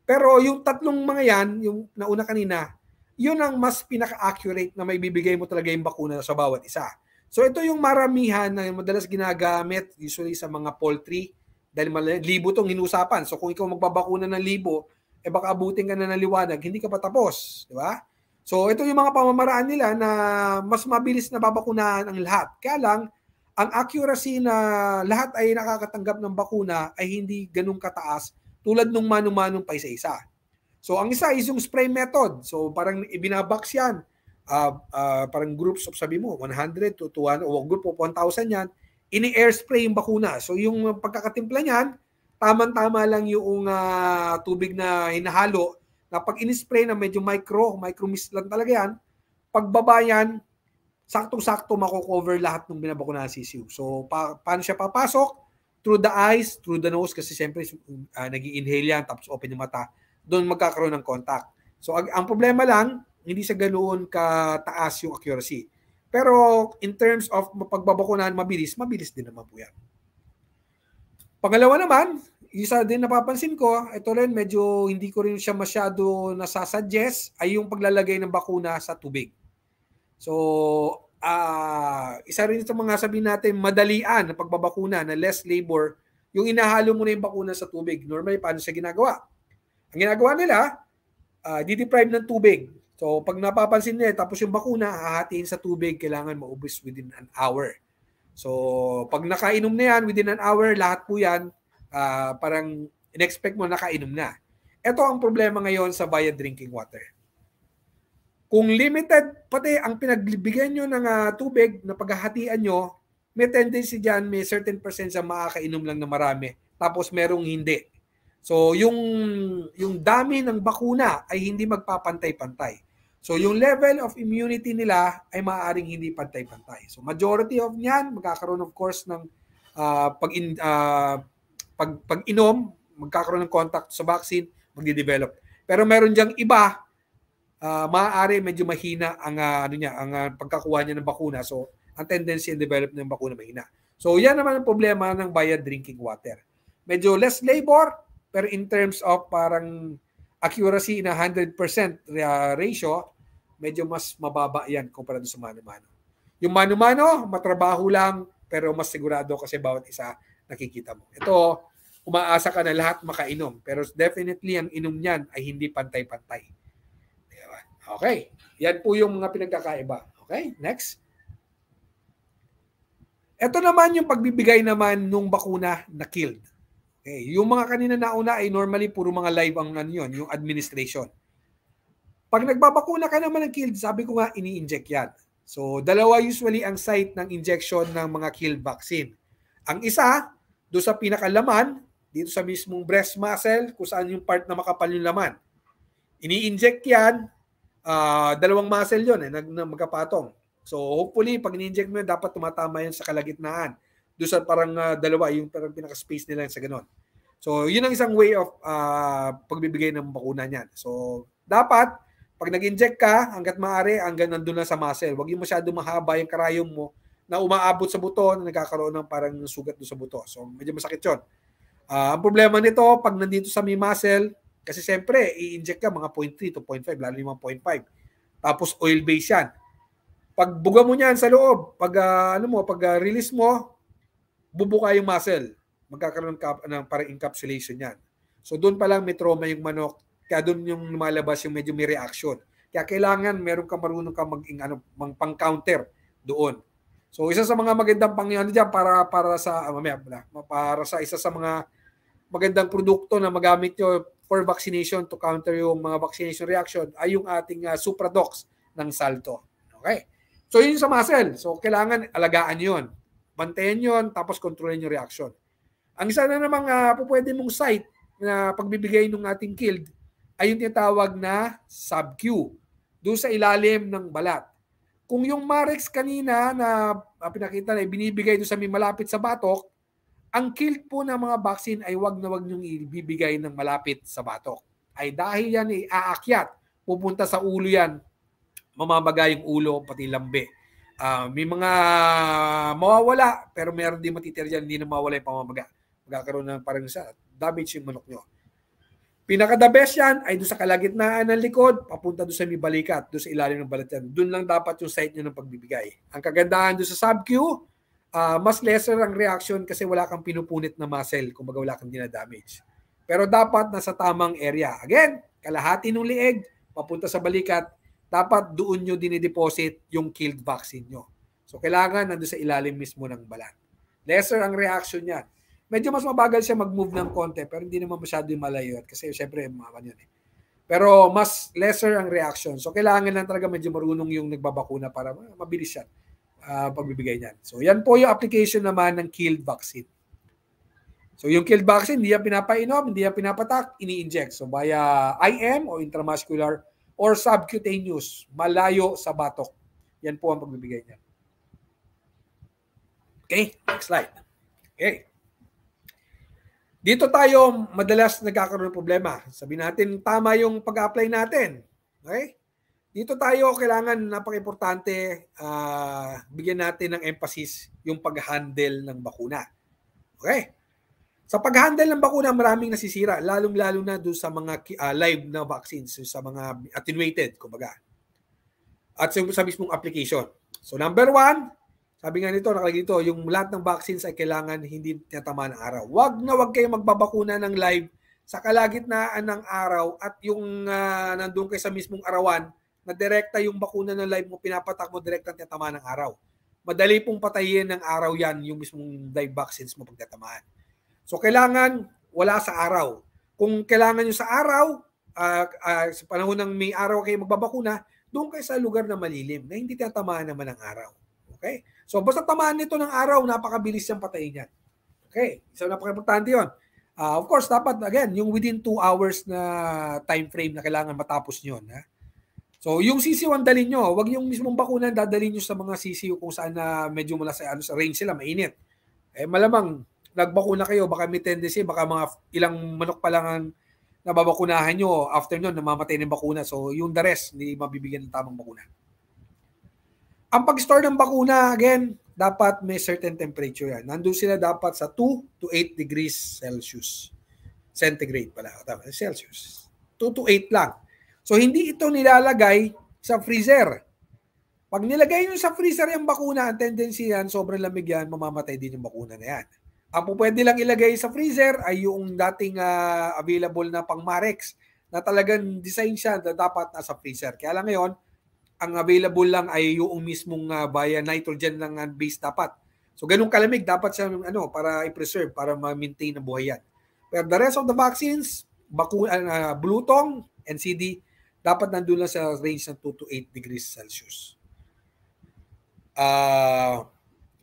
Pero yung tatlong mga yan, yung nauna kanina, yun ang mas pinaka-accurate na may bibigay mo talaga yung bakuna sa bawat isa. So ito yung maramihan na madalas ginagamit usually sa mga poultry dahil libo tong inusapan. So kung ikaw magbabakuna ng libo, eh baka abutin ka na ng liwanag, hindi ka pa tapos. Di ba? So ito yung mga pamamaraan nila na mas mabilis na babakunahan ang lahat. Kaya lang, ang accuracy na lahat ay nakakatanggap ng bakuna ay hindi ganun kataas tulad nung manong-manong pa isa-isa. So ang isa is yung spray method. So parang ibinabox yan. Uh, uh, parang groups of sabi mo, 100 to 200 o group of 1,000 yan, ini-air spray yung bakuna. So yung pagkakatimpla niyan, tamang-tama lang yung uh, tubig na hinahalo na pag in-spray na medyo micro, micro mist lang talaga yan, pagbaba yan, saktong-sakto mako lahat ng binabakunahan si sisiw. So, pa- paano siya papasok? Through the eyes, through the nose, kasi siyempre uh, ah, nag-inhale yan, tapos open yung mata. Doon magkakaroon ng contact. So, ag- ang problema lang, hindi sa ganoon kataas yung accuracy. Pero in terms of pagbabakunahan mabilis, mabilis din naman po yan. Pangalawa naman, isa din napapansin ko, ito rin medyo hindi ko rin siya masyado nasasuggest ay yung paglalagay ng bakuna sa tubig. So, uh, isa rin sa mga sabi natin madalian ng pagbabakuna na less labor, yung inahalo mo na yung bakuna sa tubig. Normally, paano siya ginagawa? Ang ginagawa nila, uh, dideprive ng tubig. So, pag napapansin nila, tapos yung bakuna, hahatiin sa tubig, kailangan maubos within an hour. So, pag nakainom na yan, within an hour, lahat po yan, uh, parang inexpect mo nakainom na. Ito ang problema ngayon sa via drinking water. Kung limited, pati ang pinagbibigyan nyo ng uh, tubig na paghahatian nyo, may tendency dyan, may certain percent sa makakainom lang na marami, tapos merong hindi. So yung, yung dami ng bakuna ay hindi magpapantay-pantay. So yung level of immunity nila ay maaaring hindi pantay-pantay. So majority of niyan magkakaroon of course ng uh, ah, pag in, uh, pag, pag inom, magkakaroon ng contact sa vaccine, magde-develop. Pero meron diyang iba, uh, maaari medyo mahina ang uh, ano niya, ang uh, pagkakuha niya ng bakuna. So, ang tendency and develop ng bakuna mahina. So, yan naman ang problema ng bayad drinking water. Medyo less labor, pero in terms of parang accuracy na 100% ratio, medyo mas mababa yan kumpara sa mano-mano. Yung mano-mano, matrabaho lang, pero mas sigurado kasi bawat isa nakikita mo. Ito, umaasa ka na lahat makainom. Pero definitely, ang inom niyan ay hindi pantay-pantay. Diba? Okay. Yan po yung mga pinagkakaiba. Okay, next. Ito naman yung pagbibigay naman nung bakuna na killed. Okay. Yung mga kanina nauna ay normally puro mga live ang ano yun, yung administration. Pag nagbabakuna ka naman ng killed, sabi ko nga ini-inject yan. So, dalawa usually ang site ng injection ng mga killed vaccine. Ang isa, do sa pinakalaman, dito sa mismong breast muscle kung saan yung part na makapal yung laman. Ini-inject yan, uh, dalawang muscle yun eh, nag, magkapatong. So hopefully, pag ini inject mo yun, dapat tumatama yun sa kalagitnaan. Doon sa parang uh, dalawa, yung parang pinaka-space nila sa ganun. So yun ang isang way of uh, pagbibigay ng bakuna niyan. So dapat, pag nag-inject ka, hanggat maaari, hanggang nandun lang sa muscle. Huwag yung masyado mahaba yung karayom mo na umaabot sa buto na nagkakaroon ng parang sugat doon sa buto. So medyo masakit yun. Uh, ang problema nito, pag nandito sa may muscle, kasi siyempre, i-inject ka mga 0.3 to 0.5, lalo yung 0.5. Tapos oil-based yan. Pag buga mo niyan sa loob, pag uh, ano mo, pag uh, release mo, bubuka yung muscle. Magkakaroon ng, cap, ng parang encapsulation yan. So doon pa lang may trauma yung manok, kaya doon yung lumalabas yung medyo may reaction. Kaya kailangan meron ka marunong ka mag ano, mag pang-counter doon. So isa sa mga magandang pangyayari diyan para para sa ah, mamaya, para sa isa sa mga magandang produkto na magamit nyo for vaccination to counter yung mga vaccination reaction ay yung ating uh, supradox ng salto. Okay. So yun sa muscle. So kailangan alagaan yun. Bantayan yun, tapos kontrolin yung reaction. Ang isa na namang uh, ah, pwede mong site na pagbibigay ng ating killed ay yung tinatawag na sub-Q doon sa ilalim ng balat. Kung yung Marex kanina na ah, pinakita na ibinibigay doon sa may malapit sa batok, ang kilt po ng mga vaccine ay wag na wag niyong ibibigay ng malapit sa batok. Ay dahil yan ay aakyat, pupunta sa ulo yan, mamamaga yung ulo pati lambi. Uh, ah, may mga mawawala pero meron din matitira dyan, hindi na mawawala yung pamamaga. Magkakaroon ng parang sa damage yung manok nyo. Pinaka the best yan ay doon sa kalagitnaan ng likod, papunta doon sa may balikat, doon sa ilalim ng balat yan. Doon lang dapat yung site nyo ng pagbibigay. Ang kagandahan doon sa sub-Q, uh, mas lesser ang reaction kasi wala kang pinupunit na muscle, kumbaga wala kang dinadamage. Pero dapat nasa tamang area. Again, kalahati ng lieg, papunta sa balikat, dapat doon nyo dinideposit yung killed vaccine nyo. So kailangan nandun sa ilalim mismo ng balat. Lesser ang reaction niya. Medyo mas mabagal siya mag-move ng konti pero hindi naman masyado yung malayo kasi syempre maman yun eh. Pero mas lesser ang reaction. So kailangan lang talaga medyo marunong yung nagbabakuna para mabilis siya uh, pagbibigay niyan. So yan po yung application naman ng killed vaccine. So yung killed vaccine, hindi yan pinapainom, hindi yan pinapatak, ini-inject. So via IM o intramuscular or subcutaneous, malayo sa batok. Yan po ang pagbibigay niyan. Okay, next slide. Okay. Dito tayo madalas nagkakaroon ng problema. Sabi natin, tama yung pag-apply natin. Okay? dito tayo kailangan napakaimportante uh, bigyan natin ng emphasis yung pag-handle ng bakuna. Okay? Sa pag-handle ng bakuna, maraming nasisira, lalong-lalo na doon sa mga uh, live na vaccines, sa mga attenuated, kumbaga. At sa, mismong application. So number one, sabi nga nito, nakalagay dito, yung lahat ng vaccines ay kailangan hindi tinatamaan ng araw. Wag na wag kayong magbabakuna ng live sa kalagitnaan ng araw at yung uh, nandun kayo sa mismong arawan, na direkta yung bakuna ng live mo, pinapatak mo direkta ang tinatamaan ng araw. Madali pong patayin ng araw yan yung mismong live vaccines mo pagtatamaan. So kailangan wala sa araw. Kung kailangan nyo sa araw, uh, uh, sa panahon ng may araw kayo magbabakuna, doon kayo sa lugar na malilim na hindi tinatamaan naman ng araw. Okay? So basta tamaan nito ng araw, napakabilis siyang patayin yan. Okay? So napaka-importante yun. Uh, of course, dapat again, yung within 2 hours na time frame na kailangan matapos nyo. Ha? So, yung sisiw ang dalhin nyo. Huwag yung mismong bakunan dadalhin nyo sa mga sisiw kung saan na medyo mula sa, ano, sa range sila, mainit. Eh, malamang, nagbakuna kayo, baka may tendency, baka mga ilang manok pa lang ang nababakunahan nyo. After nun, namamatay ng bakuna. So, yung the rest, hindi mabibigyan ng tamang bakuna. Ang pag-store ng bakuna, again, dapat may certain temperature yan. Nandun sila dapat sa 2 to 8 degrees Celsius. Centigrade pala. Celsius. 2 to 8 lang. So hindi ito nilalagay sa freezer. Pag nilagay nyo sa freezer yung bakuna, ang tendency yan, sobrang lamig yan, mamamatay din yung bakuna na yan. Ang pwede lang ilagay sa freezer ay yung dating uh, available na pang Marex na talagang design siya na dapat nasa freezer. Kaya lang ngayon, ang available lang ay yung mismong uh, ah, via nitrogen lang ang base dapat. So ganung kalamig dapat siya yung ano para i-preserve para ma-maintain ang buhay yan. Pero the rest of the vaccines, baku- uh, ah, blutong, NCD, dapat nandun lang sa range ng 2 to 8 degrees Celsius. Uh,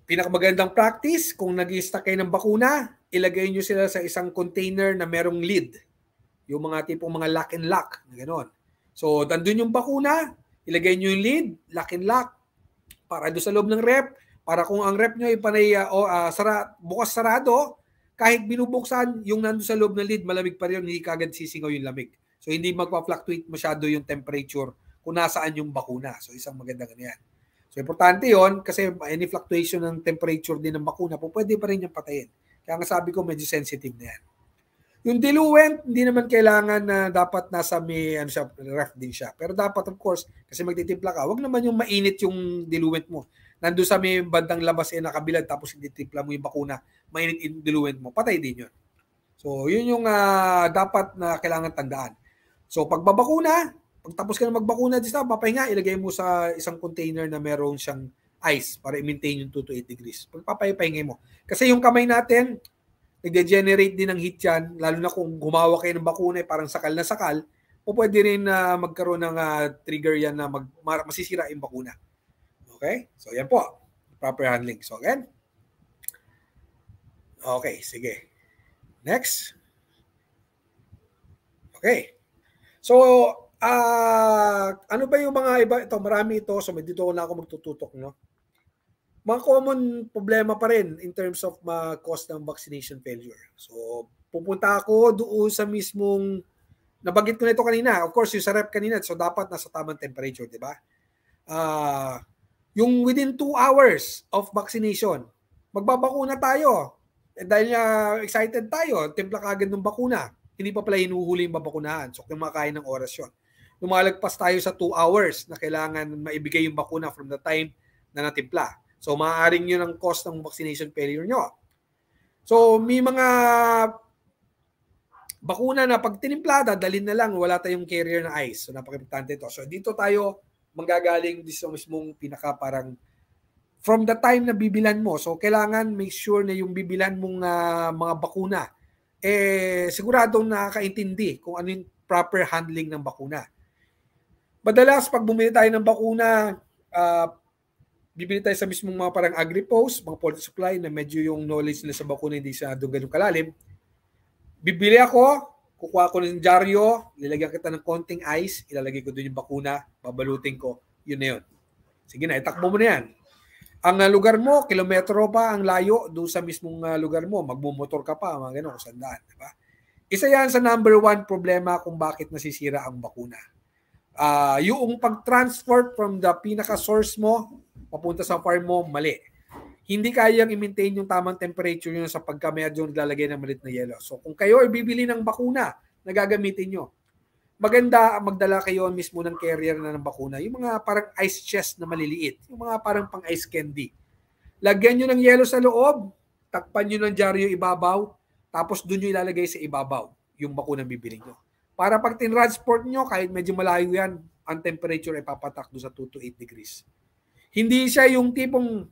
pinakamagandang practice, kung nag stack kayo ng bakuna, ilagay nyo sila sa isang container na merong lid. Yung mga tipong mga lock and lock, na So, nandun yung bakuna, ilagay nyo yung lid, lock and lock, para doon sa loob ng rep, para kung ang rep nyo ay panay uh, uh, sara, bukas sarado, kahit binubuksan, yung nandun sa loob ng lid, malamig pa rin, hindi kagad sisingaw yung lamig. So hindi magpa-fluctuate masyado yung temperature kung nasaan yung bakuna. So isang magandang ano So importante yon kasi any fluctuation ng temperature din ng bakuna po, pwede pa rin yung patayin. Kaya nga sabi ko medyo sensitive na yan. Yung diluent, hindi naman kailangan na dapat nasa may ano siya, ref din siya. Pero dapat of course, kasi magtitimpla ka, wag naman yung mainit yung diluent mo. Nandun sa may bandang labas eh nakabilad tapos titimpla mo yung bakuna, mainit yung diluent mo, patay din yun. So, yun yung uh, dapat na kailangan tandaan. So pagbabakuna, pagtapos ka na magbakuna, just papahinga, ilagay mo sa isang container na meron siyang ice para i-maintain yung 2 to 8 degrees. Pagpapahingay mo. Kasi yung kamay natin, nagde-generate din ng heat yan, lalo na kung gumawa kayo ng bakuna, eh, parang sakal na sakal, o pwede rin na uh, magkaroon ng uh, trigger yan na mag, masisira yung bakuna. Okay? So yan po. Proper handling. So again. Okay, sige. Next. Okay. So, uh, ano ba yung mga iba? Ito, marami ito. So, dito na ako magtututok, no? Mga common problema pa rin in terms of ma-cause ng vaccination failure. So, pupunta ako doon sa mismong, nabagit ko na ito kanina. Of course, yung sa rep kanina, so dapat nasa tamang temperature, di ba? Uh, yung within 2 hours of vaccination, magbabakuna tayo. Eh, dahil uh, excited tayo, timpla kagad ng bakuna hindi pa pala hinuhuli yung babakunahan. So, kung makakain ng oras yon. Lumalagpas tayo sa 2 hours na kailangan maibigay yung bakuna from the time na natimpla. So, maaaring yun ang cost ng vaccination failure nyo. So, may mga bakuna na pag tinimplada, dalin na lang, wala tayong carrier na ice. So, napakimportante ito. So, dito tayo manggagaling dito mismong pinaka parang from the time na bibilan mo. So, kailangan make sure na yung bibilan mong uh, mga bakuna eh, siguradong nakakaintindi kung ano yung proper handling ng bakuna. Madalas, pag bumili tayo ng bakuna, uh, bibili tayo sa mismong mga parang agri-post, mga poultry supply na medyo yung knowledge nila sa bakuna hindi sa doon ganun kalalim. Bibili ako, kukuha ko ng dyaryo, nilagyan kita ng konting ice, ilalagay ko doon yung bakuna, babalutin ko, yun na yun. Sige na, itakbo mo na yan. Ang uh, lugar mo, kilometro pa ang layo doon sa mismong uh, lugar mo. Magmumotor ka pa, mga ganun, sandaan. Diba? Isa yan sa number one problema kung bakit nasisira ang bakuna. Uh, yung pag-transfer from the pinaka-source mo, papunta sa farm mo, mali. Hindi kayang i-maintain yung tamang temperature nyo sa pagka medyo naglalagay ng malit na yelo. So kung kayo ay bibili ng bakuna na gagamitin nyo, maganda magdala kayo mismo ng carrier na ng bakuna. Yung mga parang ice chest na maliliit. Yung mga parang pang ice candy. Lagyan nyo ng yelo sa loob, takpan nyo ng dyaryo ibabaw, tapos doon nyo ilalagay sa ibabaw yung bakuna bibili nyo. Para pag tinransport nyo, kahit medyo malayo yan, ang temperature ay papatak doon sa 2 to 8 degrees. Hindi siya yung tipong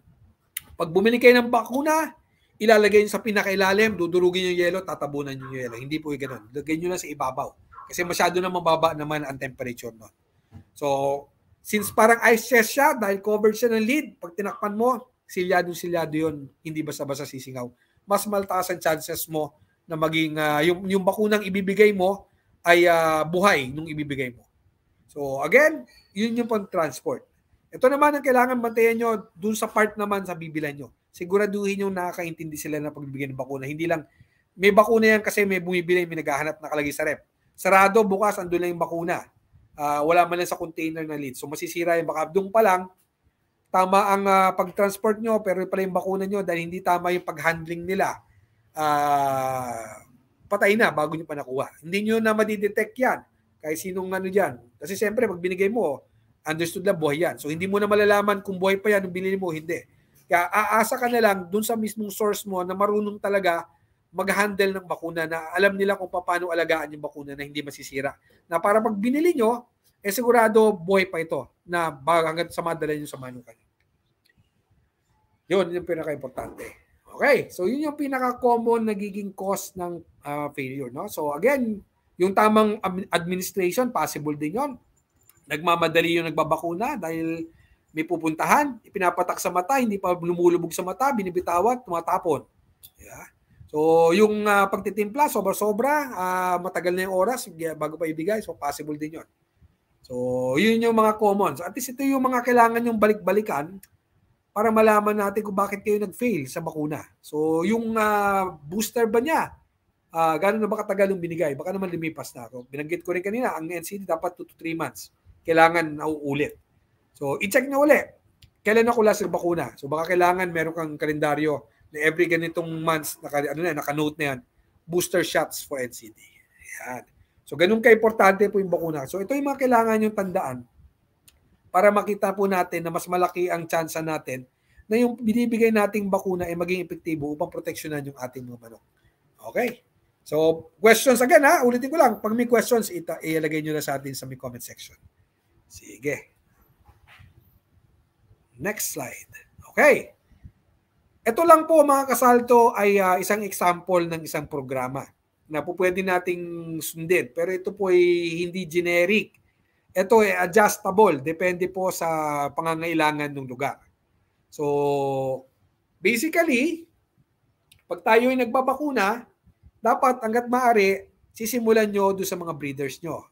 pag bumili kayo ng bakuna, ilalagay nyo sa pinakailalim, dudurugin yung yelo, tatabunan nyo yung yelo. Hindi po yung ganun. Lagay nyo lang sa ibabaw kasi masyado na mababa naman ang temperature nun. So, since parang ice chest siya dahil covered siya ng lid, pag tinakpan mo, silyado-silyado yon Hindi basta-basta sisingaw. Mas maltaas ang chances mo na maging uh, yung, yung bakunang ibibigay mo ay uh, buhay nung ibibigay mo. So again, yun yung pang-transport. Ito naman ang kailangan bantayan nyo dun sa part naman sa bibilan nyo. Siguraduhin yung nakakaintindi sila na pagbibigay ng bakuna. Hindi lang, may bakuna yan kasi may bumibili, may naghahanap na sa rep. Sarado bukas, andun lang yung bakuna. Uh, wala man lang sa container na lead. So masisira yung baka. Doon pa lang, tama ang uh, pag-transport nyo, pero pala yung bakuna nyo dahil hindi tama yung pag-handling nila. Uh, patay na bago nyo pa nakuha. Hindi nyo na madidetect yan. Kahit sinong ano dyan. Kasi siyempre, pag binigay mo, understood lang buhay yan. So hindi mo na malalaman kung buhay pa yan nung binili mo, hindi. Kaya aasa ka na lang dun sa mismong source mo na marunong talaga mag-handle ng bakuna na alam nila kung paano alagaan yung bakuna na hindi masisira. Na para pag binili nyo, eh sigurado boy pa ito na hanggang sa madala nyo sa manukan. Yun, yun yung pinaka-importante. Okay, so yun yung pinaka-common nagiging cause ng uh, failure. No? So again, yung tamang administration, possible din yon. Nagmamadali yung nagbabakuna dahil may pupuntahan, ipinapatak sa mata, hindi pa lumulubog sa mata, binibitawat, tumatapon. Yeah. So, yung uh, pagtitimpla, sobra-sobra, uh, matagal na yung oras bago pa ibigay. So, possible din yun. So, yun yung mga common. So, at least ito yung mga kailangan yung balik-balikan para malaman natin kung bakit kayo nag-fail sa bakuna. So, yung uh, booster ba niya, uh, gano'n na ba katagal yung binigay? Baka naman lumipas na. So, binanggit ko rin kanina, ang NCD dapat 2 to 3 months. Kailangan na uulit. So, i-check na ulit. Kailan ako last bakuna? So, baka kailangan meron kang kalendaryo na every ganitong months, naka, ano na, naka-note na yan, booster shots for NCD. Yan. So, ganun ka-importante po yung bakuna. So, ito yung mga kailangan yung tandaan para makita po natin na mas malaki ang tsansa natin na yung binibigay nating bakuna ay maging epektibo upang proteksyonan yung ating mga manok. Okay? So, questions again ha. Ulitin ko lang. Pag may questions, ita ilalagay nyo na sa atin sa may comment section. Sige. Next slide. Okay. Ito lang po mga kasalto ay uh, isang example ng isang programa na po pwede nating sundin. Pero ito po ay hindi generic. Ito ay adjustable. Depende po sa pangangailangan ng lugar. So, basically, pag tayo ay nagbabakuna, dapat hanggat maaari, sisimulan nyo doon sa mga breeders nyo.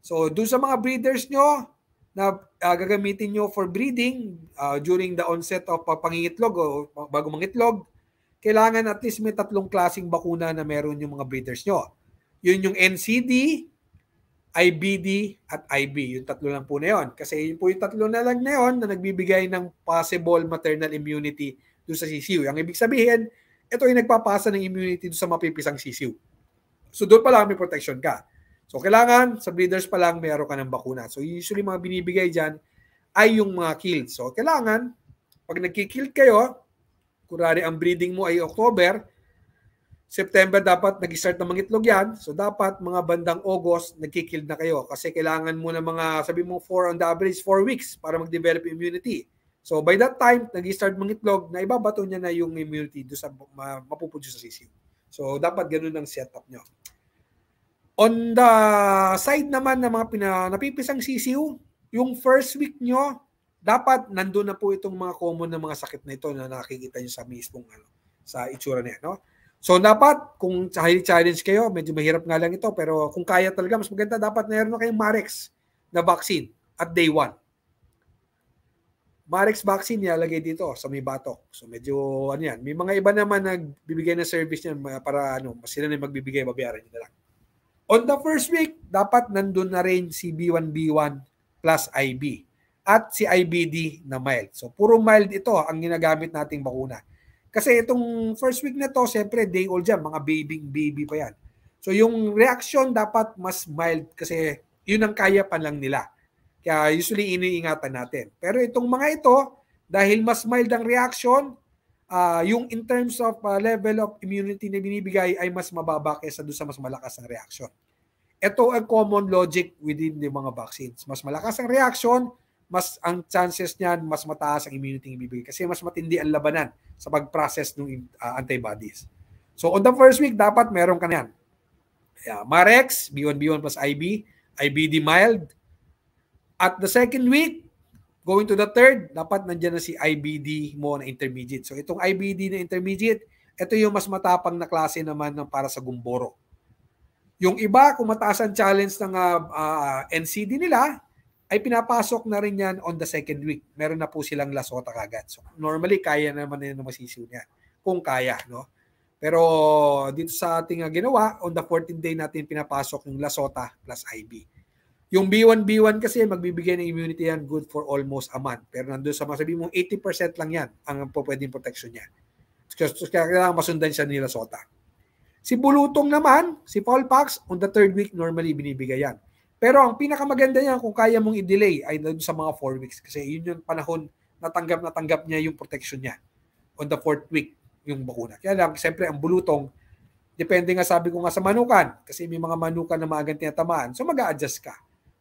So, doon sa mga breeders nyo, na uh, gagamitin nyo for breeding uh, during the onset of uh, pangingitlog o bago mangitlog, kailangan at least may tatlong klasing bakuna na meron yung mga breeders nyo. Yun yung NCD, IBD, at IB. Yung tatlo lang po na yun. Kasi yun po yung tatlo na lang na yun na nagbibigay ng possible maternal immunity doon sa sisiw. Ang ibig sabihin, ito yung nagpapasa ng immunity doon sa mapipisang sisiw. So doon pala may protection ka. So kailangan sa breeders pa lang meron ka ng bakuna. So usually mga binibigay diyan ay yung mga kills. So kailangan pag nagkikild kayo, kurari ang breeding mo ay October, September dapat nag-start ng mga itlog yan. So dapat mga bandang August nagkikild na kayo kasi kailangan mo na mga sabi mo 4 on the average 4 weeks para mag-develop immunity. So by that time nag-start mga itlog na ibabato niya na yung immunity do sa mapupunta sa sisig. So dapat ganun ang setup niyo. On the side naman ng mga pina, napipisang sisiw, yung first week nyo, dapat nandun na po itong mga common na mga sakit na ito na nakikita nyo sa mismong ano, sa itsura niya. No? So dapat, kung highly challenge kayo, medyo mahirap nga lang ito, pero kung kaya talaga, mas maganda, dapat meron na kayong Marex na vaccine at day 1. Marex vaccine nilalagay dito sa may batok. So medyo ano yan. May mga iba naman nagbibigay ng service niyan para ano, sila na magbibigay, babayaran nyo na lang. On the first week, dapat nandun na rin si B1B1 plus IB at si IBD na mild. So puro mild ito ang ginagamit nating bakuna. Kasi itong first week na to, siyempre day old yan, mga babying baby pa yan. So yung reaction dapat mas mild kasi yun ang kaya pa lang nila. Kaya usually iniingatan natin. Pero itong mga ito, dahil mas mild ang reaction, uh, yung in terms of uh, level of immunity na binibigay ay mas mababa kaysa doon sa mas malakas na reaction. Ito ang common logic within the mga vaccines. Mas malakas ang reaction, mas ang chances niyan mas mataas ang immunity ibibigay kasi mas matindi ang labanan sa pag-process ng uh, antibodies. So on the first week dapat meron ka niyan. Yeah, Marex, B1B1 plus IB, IBD mild. At the second week, Going to the third, dapat nandiyan na si IBD mo na intermediate. So itong IBD na intermediate, ito yung mas matapang na klase naman ng para sa gumboro. Yung iba, kung mataas ang challenge ng uh, ah, uh, ah, NCD nila, ay pinapasok na rin yan on the second week. Meron na po silang lasota kagad. So normally, kaya naman na masisiw niya. Kung kaya, no? Pero dito sa ating ah, ginawa, on the 14th day natin pinapasok yung lasota plus IB. Yung B1B1 kasi magbibigay ng immunity yan good for almost a month. Pero nandun sa masabi mong 80% lang yan ang pwedeng protection niya. Kasi kailangan masundan siya nila sota. Si Bulutong naman, si Paul Pax, on the third week normally binibigay yan. Pero ang pinakamaganda niya kung kaya mong i-delay ay doon sa mga 4 weeks kasi yun yung panahon natanggap na tanggap niya yung protection niya on the fourth week yung bakuna. Kaya lang, siyempre, ang bulutong, depende nga sabi ko nga sa manukan kasi may mga manukan na maagang tinatamaan. So mag a adjust ka.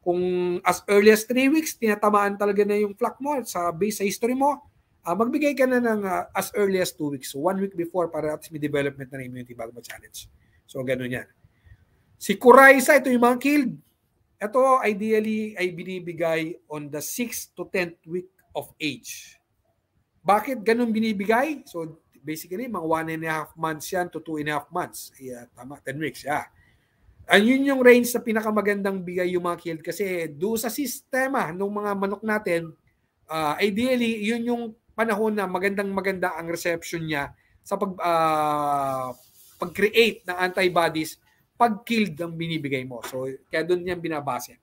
Kung as early as 3 weeks, tinatamaan talaga na yung flock mo sa base sa history mo, uh, magbigay ka na ng uh, as early as 2 weeks. So, 1 week before para at may development na ng immunity bago ma-challenge. So, ganun yan. Si Kuraisa, ito yung mga killed. Ito, ideally, ay binibigay on the 6th to 10th week of age. Bakit ganun binibigay? So, basically, mga 1 and a half months yan to 2 and a half months. Yeah, tama, 10 weeks, yeah. Ayun yung range na pinakamagandang bigay yung mga killed kasi do sa sistema ng mga manok natin, uh, ideally, yun yung panahon na magandang maganda ang reception niya sa pag uh, pag-create ng antibodies pag killed ang binibigay mo. So, kaya doon niya binabase.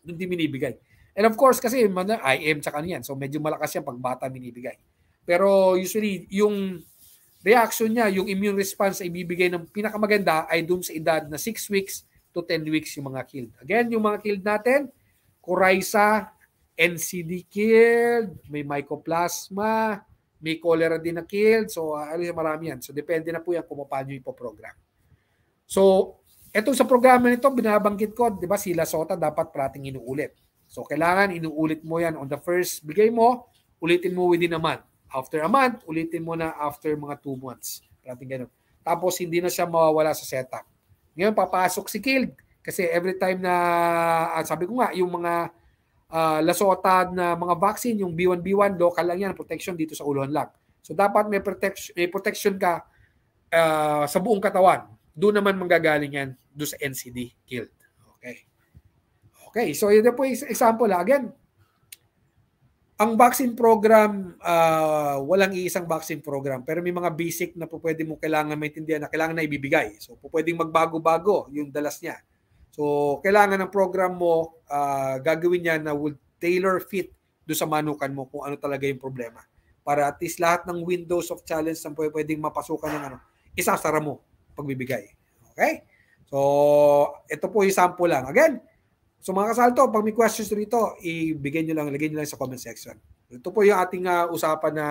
Doon din binibigay. And of course, kasi man, IM sa ano So, medyo malakas yan pag bata binibigay. Pero usually, yung reaction niya, yung immune response ay ibibigay ng pinakamaganda ay doon sa edad na 6 weeks to 10 weeks yung mga killed. Again, yung mga killed natin, coryza, NCD killed, may mycoplasma, may cholera din na killed. So, uh, marami yan. So, depende na po yan kung paano yung program. So, etong sa programa nito, binabanggit ko, di ba, sila sota dapat prating inuulit. So, kailangan inuulit mo yan on the first, bigay mo, ulitin mo within a month after a month, ulitin mo na after mga 2 months. Parating ganun. Tapos hindi na siya mawawala sa setup. Ngayon, papasok si Kild. Kasi every time na, ah, sabi ko nga, yung mga uh, lasota na mga vaccine, yung B1B1, local lang yan, protection dito sa ulohan lang. So dapat may protection, may protection ka uh, sa buong katawan. Doon naman manggagaling yan doon sa NCD Guild. Okay. Okay, so yun po yung example. Ah. Again, ang vaccine program, uh, walang iisang vaccine program. Pero may mga basic na po pwede mo kailangan maintindihan na kailangan na ibibigay. So, po pwedeng magbago-bago yung dalas niya. So, kailangan ng program mo, uh, gagawin niya na will tailor fit do sa manukan mo kung ano talaga yung problema. Para at least lahat ng windows of challenge na pwedeng mapasukan ng ano, isasara mo pagbibigay. Okay? So, ito po yung sample lang. Again, So mga kasalto, pag may questions dito, ibigay nyo lang, lagay nyo lang sa comment section. Ito po yung ating uh, usapan na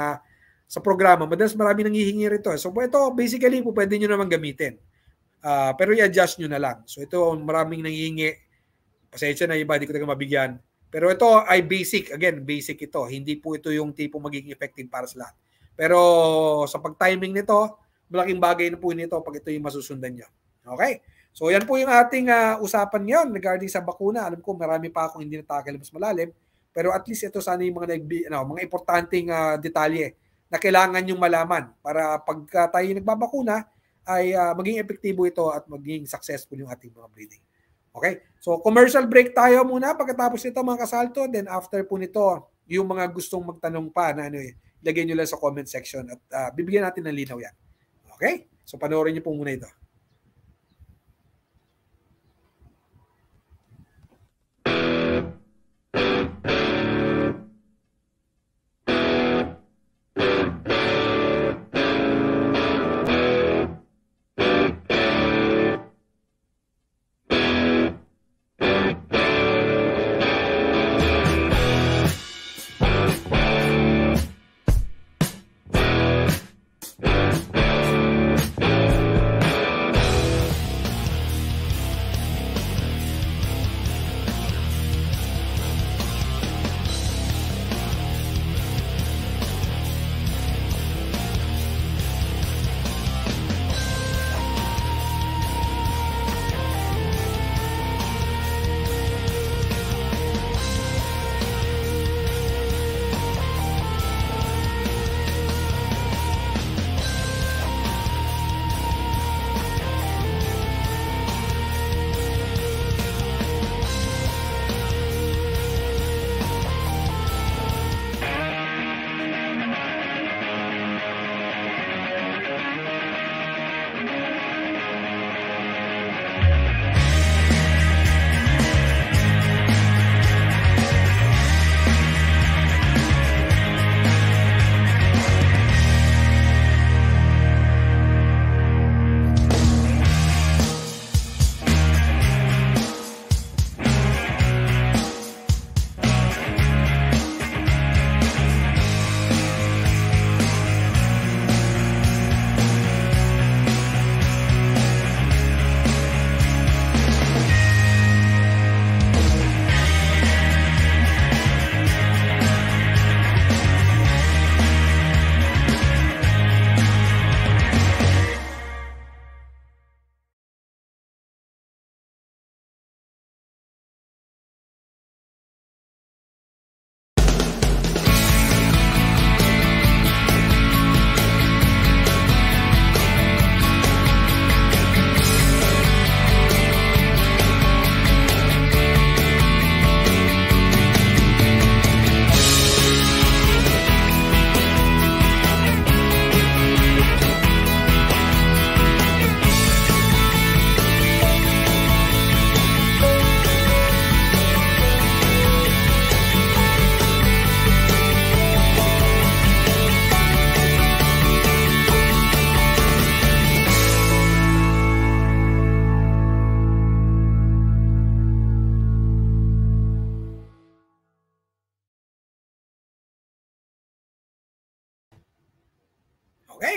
sa programa. Madalas marami nang hihingi rito. Eh. So ito, basically, po, pwede nyo naman gamitin. Uh, pero i-adjust nyo na lang. So ito, maraming nangihingi. Pasensya na iba, hindi ko talaga mabigyan. Pero ito ay basic. Again, basic ito. Hindi po ito yung tipo magiging effective para sa lahat. Pero sa pag-timing nito, malaking bagay na po nito pag ito yung masusundan nyo. Okay? So yan po yung ating uh, usapan ngayon regarding sa bakuna. Alam ko marami pa akong hindi natakel mas malalim. Pero at least ito sana yung mga, nagbi, ano, mga importanteng uh, detalye na kailangan yung malaman para pagka tayo nagbabakuna ay uh, maging epektibo ito at maging successful yung ating mga breeding. Okay? So commercial break tayo muna pagkatapos nito mga kasalto. Then after po nito, yung mga gustong magtanong pa na ano eh, ilagay nyo lang sa comment section at uh, bibigyan natin ng linaw yan. Okay? So panoorin nyo po muna ito.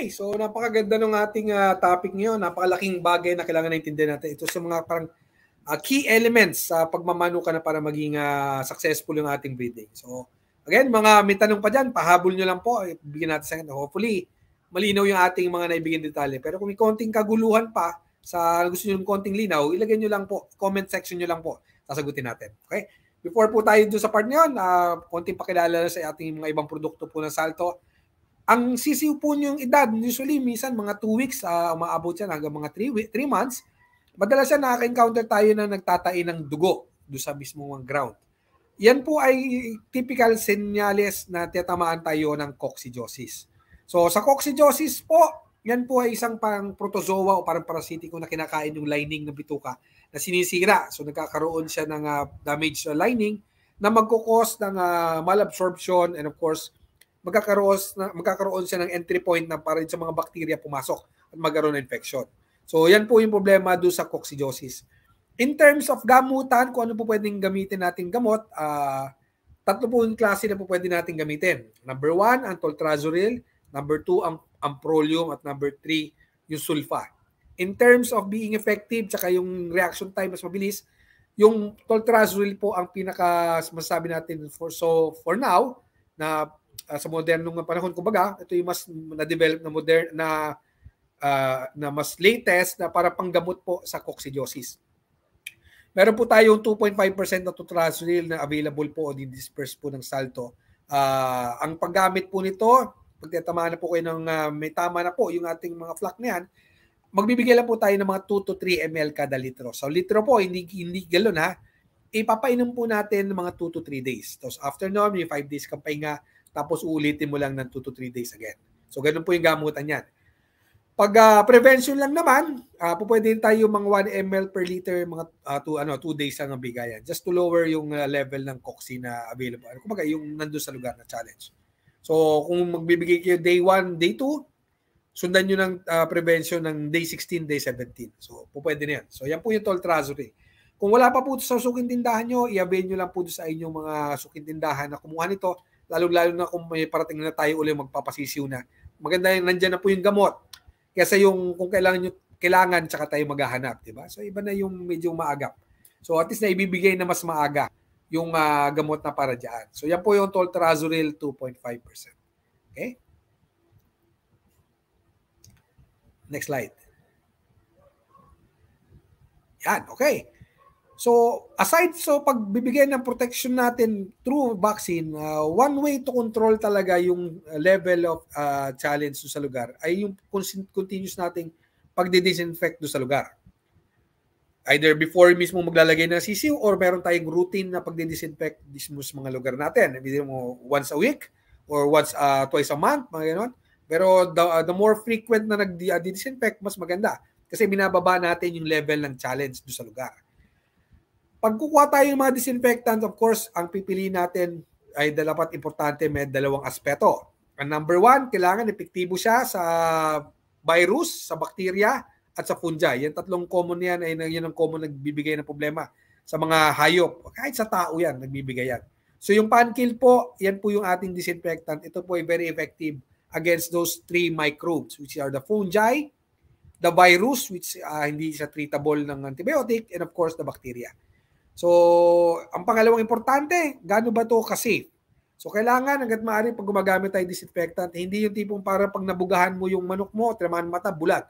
Okay, so napakaganda ng ating uh, topic ngayon. Napakalaking bagay na kailangan naintindihan natin. Ito sa mga parang uh, key elements sa uh, pagmamano ka na para maging uh, successful yung ating breeding. So, again, mga may tanong pa dyan, pahabol nyo lang po. Eh, bigyan natin sa akin. Hopefully, malinaw yung ating mga naibigin detalye. Pero kung may konting kaguluhan pa sa gusto nyo ng konting linaw, ilagay nyo lang po, comment section nyo lang po. Sasagutin natin. Okay? Before po tayo doon sa part na yun, uh, konting pakilala na sa ating mga ibang produkto po ng Salto ang sisiw po niyong edad, usually minsan mga 2 weeks, uh, umaabot siya hanggang mga 3 weeks, 3 months, madalas siya nakaka-encounter tayo na nagtatai ng dugo do sa mismong ground. Yan po ay typical senyales na tiyatamaan tayo ng coccidiosis. So sa coccidiosis po, yan po ay isang parang protozoa o parang parasitiko na kinakain yung lining ng bituka na sinisira. So nagkakaroon siya ng uh, damage sa lining na magkukos ng uh, malabsorption and of course magkakaroon, na, magkakaroon siya ng entry point na para sa mga bacteria pumasok at magkaroon ng infection. So yan po yung problema do sa coccidiosis. In terms of gamutan, kung ano po pwedeng gamitin natin gamot, uh, tatlo po yung klase na po pwede natin gamitin. Number one, ang toltrazuril. Number two, ang, ang prolium. At number three, yung sulfa. In terms of being effective, tsaka yung reaction time mas mabilis, yung toltrazuril po ang pinaka masasabi natin for so for now na uh, sa modernong panahon. Kumbaga, ito yung mas na-develop na modern na uh, na mas latest na para panggamot po sa coccidiosis. Meron po tayong 2.5% na tutrazolil na available po o disperse po ng Salto. Uh, ang paggamit po nito, pag tatamaan na po kayo ng uh, may tama na po yung ating mga flak na yan, magbibigay lang po tayo ng mga 2 to 3 ml kada litro. So litro po, hindi, hindi galon ha. Ipapainom po natin ng mga 2 to 3 days. Tapos after noon, may 5 days kang pahinga tapos uulitin mo lang ng 2 to 3 days again. So ganun po yung gamutan yan. Pag uh, prevention lang naman, uh, pupwede din tayo mga 1 ml per liter, mga uh, two, ano, 2 days lang ang bigayan. Just to lower yung uh, level ng coxi na available. Ano, kumbaga, yung nandun sa lugar na challenge. So, kung magbibigay kayo day 1, day 2, sundan nyo ng uh, prevention ng day 16, day 17. So, pupwede na yan. So, yan po yung toltrazole. Kung wala pa po sa suking tindahan nyo, i-avail nyo lang po sa inyong mga suking tindahan na kumuha nito Lalo-lalo na kung may parating na tayo uli magpapasisiw na. Maganda yung nandyan na po yung gamot. Kesa yung kung kailangan nyo, kailangan tsaka tayo maghahanap, di ba? So iba na yung medyo maagap. So at least na ibibigay na mas maaga yung uh, gamot na para dyan. So yan po yung Toltrazuril 2.5%. Okay? Next slide. Yan, okay. So, aside so pagbibigay ng protection natin through vaccine, uh, one way to control talaga yung level of uh, challenge sa lugar ay yung continuous nating pagdi-disinfect sa lugar. Either before mismo maglalagay ng sisiw or meron tayong routine na pagdi-disinfect mismo sa mga lugar natin. Ibigay mo once a week or once uh, twice a month, mga ganun. Pero the, uh, the more frequent na nag-disinfect, uh, mas maganda. Kasi binababa natin yung level ng challenge do sa lugar. Pagkukuha tayo ng mga disinfectant, of course, ang pipiliin natin ay dapat importante may dalawang aspeto. Ang number one, kailangan epektibo siya sa virus, sa bakterya, at sa fungi. Yan tatlong common yan, ay yan ang common nagbibigay ng problema sa mga hayop. Kahit sa tao yan, nagbibigay yan. So yung pankill po, yan po yung ating disinfectant. Ito po ay very effective against those three microbes, which are the fungi, the virus, which uh, hindi siya treatable ng antibiotic, and of course, the bacteria. So, ang pangalawang importante, gaano ba to kasi? So, kailangan hanggat maaari pag gumagamit tayo disinfectant, hindi yung tipong para pag nabugahan mo yung manok mo, tremahan mata, bulag.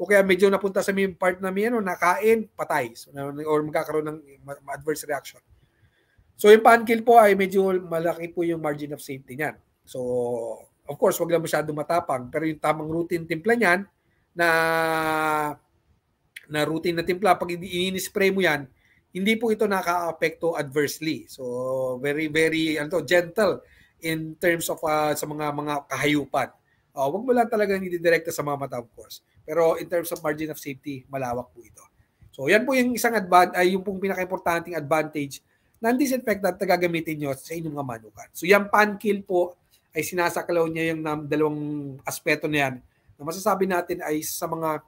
O kaya medyo napunta sa may part na may ano, nakain, patay. So, or magkakaroon ng adverse reaction. So, yung pan-kill po ay medyo malaki po yung margin of safety niyan. So, of course, wag lang masyado matapang. Pero yung tamang routine timpla niyan na na routine na timpla, pag ini-spray mo yan, hindi po ito nakaapekto adversely. So very very ano to, gentle in terms of uh, sa mga mga kahayupan. Uh, wag mo lang talaga nididirekta sa mga mata of course. Pero in terms of margin of safety, malawak po ito. So yan po yung isang advan- ay yung pong pinakaimportanteng advantage ng disinfectant na gagamitin niyo sa inyong mga manukan. So yung pan kill po ay sinasaklaw niya yung dalawang aspeto na yan na masasabi natin ay sa mga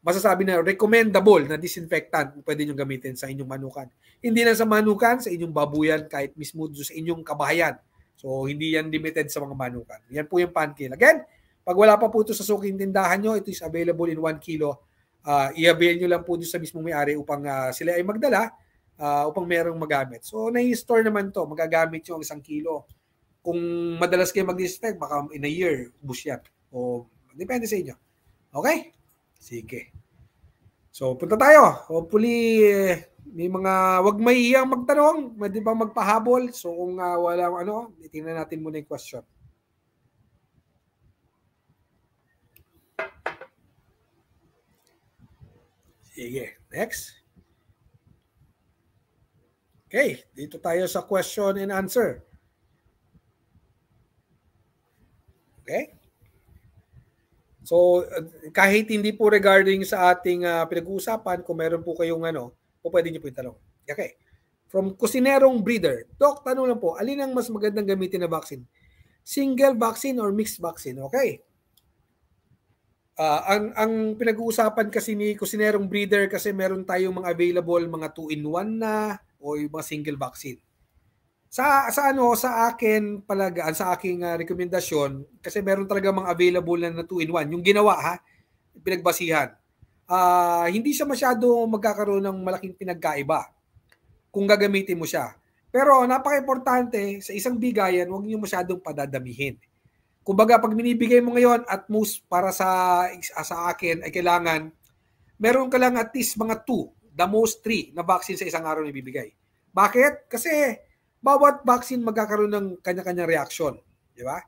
masasabi na recommendable na disinfectant kung pwede nyo gamitin sa inyong manukan. Hindi lang sa manukan, sa inyong babuyan, kahit mismo sa inyong kabahayan. So, hindi yan limited sa mga manukan. Yan po yung pancake. Again, pag wala pa po ito sa suking tindahan nyo, it is available in 1 kilo. Uh, i-avail nyo lang po sa mismong may-ari upang uh, sila ay magdala uh, upang merong magamit. So, nai-store naman to. Magagamit ang isang kilo. Kung madalas kayo mag-disinfect, baka in a year, bus yan. O, depende sa inyo. Okay? Sige. So, punta tayo. Hopefully, eh, may mga, wag mahihiyang magtanong. Pwede bang magpahabol? So, kung uh, ah, walang ano, itingnan natin muna yung question. Sige. Next. Okay, dito tayo sa question and answer. Okay? So kahit hindi po regarding sa ating uh, pinag-uusapan, kung meron po kayong ano, po pwede niyo po itanong. Okay. From kusinerong breeder, Doc, tanong lang po, alin ang mas magandang gamitin na vaccine? Single vaccine or mixed vaccine? Okay. Uh, ang ang pinag-uusapan kasi ni kusinerong breeder kasi meron tayong mga available mga 2-in-1 na o yung mga single vaccine. Sa sa ano sa akin palagaan sa aking uh, rekomendasyon kasi meron talaga mga available na 2 in 1 yung ginawa ha pinagbasihan. Uh, hindi siya masyadong magkakaroon ng malaking pinagkaiba kung gagamitin mo siya. Pero napaka-importante sa isang bigayan, huwag niyo masyadong padadamihin. Kumbaga, pag minibigay mo ngayon at most para sa ah, sa akin ay kailangan meron ka lang at least mga 2, the most 3 na vaccine sa isang araw na ibibigay. Bakit? Kasi bawat vaccine magkakaroon ng kanya-kanyang reaction. Di ba?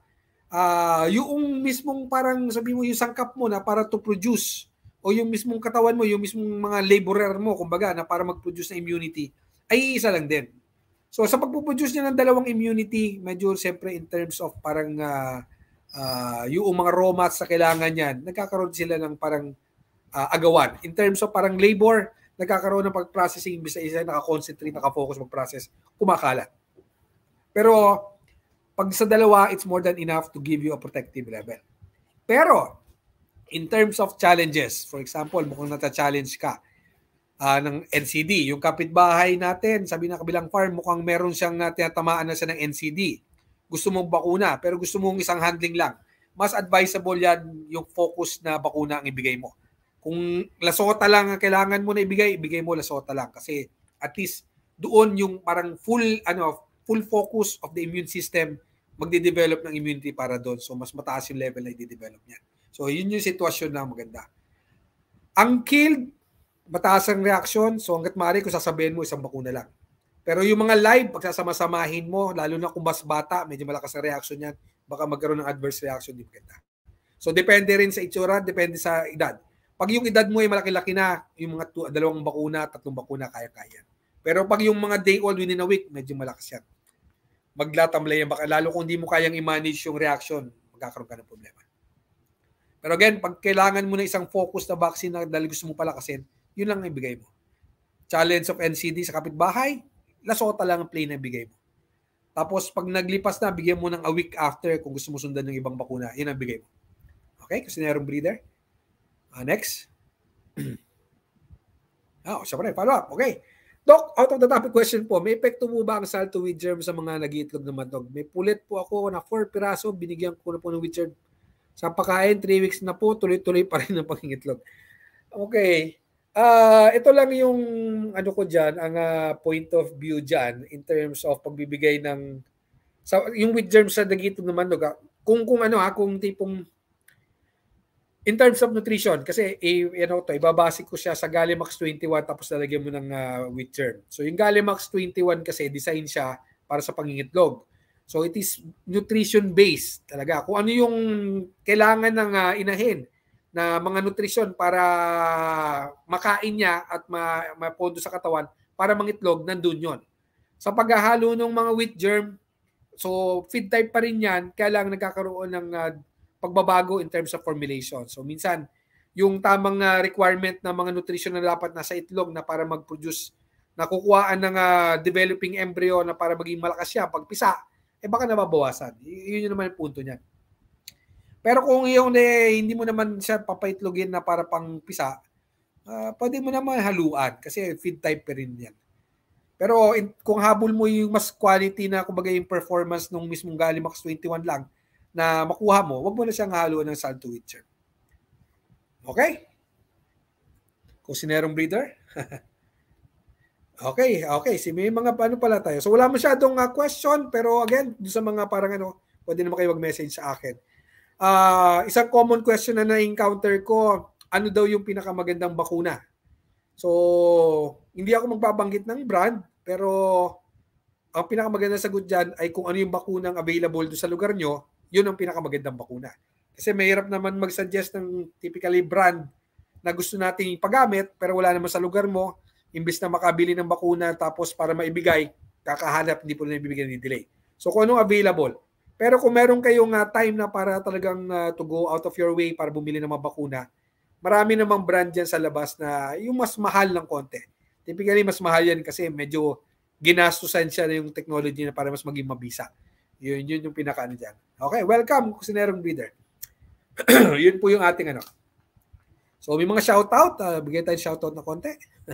Uh, yung mismong parang sabi mo yung sangkap mo na para to produce o yung mismong katawan mo, yung mismong mga laborer mo, kumbaga, na para mag-produce ng immunity, ay isa lang din. So sa pagpuproduce niya ng dalawang immunity, medyo siyempre in terms of parang uh, uh, yung mga raw mats na kailangan niyan, nagkakaroon sila ng parang uh, agawan. In terms of parang labor, nagkakaroon ng pag-processing, imbis na isa naka-concentrate, naka-focus mag-process, kumakalat. Pero pag sa dalawa, it's more than enough to give you a protective level. Pero in terms of challenges, for example, mukhang nata-challenge ka uh, ng NCD. Yung kapitbahay natin, sabi na kabilang farm, mukhang meron siyang ah, tinatamaan na siya ng NCD. Gusto mong bakuna, pero gusto mong isang handling lang. Mas advisable yan yung focus na bakuna ang ibigay mo. Kung lasota lang ang kailangan mo na ibigay, ibigay mo lasota lang. Kasi at least doon yung parang full ano full focus of the immune system, magde-develop ng immunity para doon. So, mas mataas yung level na i-develop niya. So, yun yung sitwasyon na maganda. Ang killed, mataas ang reaction. So, hanggat maaari, kung sasabihin mo, isang bakuna lang. Pero yung mga live, pagsasamasamahin mo, lalo na kung mas bata, medyo malakas ang reaction yan, baka magkaroon ng adverse reaction, di maganda. So, depende rin sa itsura, depende sa edad. Pag yung edad mo ay malaki-laki na, yung mga dalawang bakuna, tatlong bakuna, kaya-kaya. Pero pag yung mga day old within a week, medyo malakas yan. Maglatamlay yan. Baka lalo kung hindi mo kayang i-manage yung reaction, magkakaroon ka ng problema. Pero again, pag kailangan mo na isang focus na vaccine na dahil gusto mo palakasin, yun lang ang ibigay mo. Challenge of NCD sa kapitbahay, lasota lang ang plain na ibigay mo. Tapos pag naglipas na, bigyan mo ng a week after kung gusto mo sundan ng ibang bakuna. Yun ang bigay mo. Okay? Kasi mayroong breeder. Uh, ah, next. oh, syempre, follow up. Okay. Dok, out of the topic question po, may epekto po ba ang salto with germ sa mga nag-iitlog ng matog? May pulit po ako na 4 piraso, binigyan ko na po ng with germ. Sa pagkain, 3 weeks na po, tuloy-tuloy pa rin ang pangingitlog. Okay. Uh, ito lang yung ano ko dyan, ang uh, point of view dyan in terms of pagbibigay ng sa, yung with germ sa nag-iitlog ng manok. Ah, kung, kung ano ha, kung tipong in terms of nutrition, kasi eh, you know, to, ibabase ko siya sa Galimax 21 tapos lalagyan mo ng uh, wheat germ. So yung Galimax 21 kasi design siya para sa pangingitlog. So it is nutrition based talaga. Kung ano yung kailangan ng uh, inahin na mga nutrition para makain niya at ma mapondo sa katawan para mangitlog, nandoon yon. Sa paghahalo ng mga wheat germ, so feed type pa rin yan, kaya lang nagkakaroon ng uh, pagbabago in terms of formulation. So minsan, yung tamang uh, requirement ng mga nutrition na dapat nasa itlog na para mag-produce nakukuhaan ng uh, developing embryo na para maging malakas siya pagpisa, eh baka nababawasan. Y- yun yung naman yung punto niyan. Pero kung yung eh, hindi mo naman siya papaitlogin na para pang pisa, uh, pwede mo naman haluan kasi feed type pa rin yan. Pero in, kung habol mo yung mas quality na kumbaga yung performance nung mismong Gallimax 21 lang, na makuha mo, wag mo na siyang haluan ng sand twitcher. Okay? Kusinerong breeder? okay, okay. Si may mga ano pala tayo. So wala masyadong uh, question, pero again, doon sa mga parang ano, pwede naman kayo mag-message sa akin. Uh, isang common question na na-encounter ko, ano daw yung pinakamagandang bakuna? So, hindi ako magbabanggit ng brand, pero ang pinakamaganda sagot dyan ay kung ano yung bakunang available do sa lugar nyo yun ang pinakamagandang bakuna. Kasi mahirap naman mag-suggest ng typically brand na gusto nating ipagamit pero wala naman sa lugar mo, imbis na makabili ng bakuna tapos para maibigay, kakahanap, hindi po na ibibigay ng delay. So kung anong available. Pero kung meron kayong uh, time na para talagang uh, to go out of your way para bumili ng mga bakuna, marami namang brand dyan sa labas na yung mas mahal ng konti. Typically, mas mahal yan kasi medyo ginastusan siya na yung technology na para mas maging mabisa. Yun, yun yung pinakaano dyan. Okay, welcome, kusinerong breeder. yun po yung ating ano. So may mga shoutout, uh, ah, bigay tayo shoutout na konti.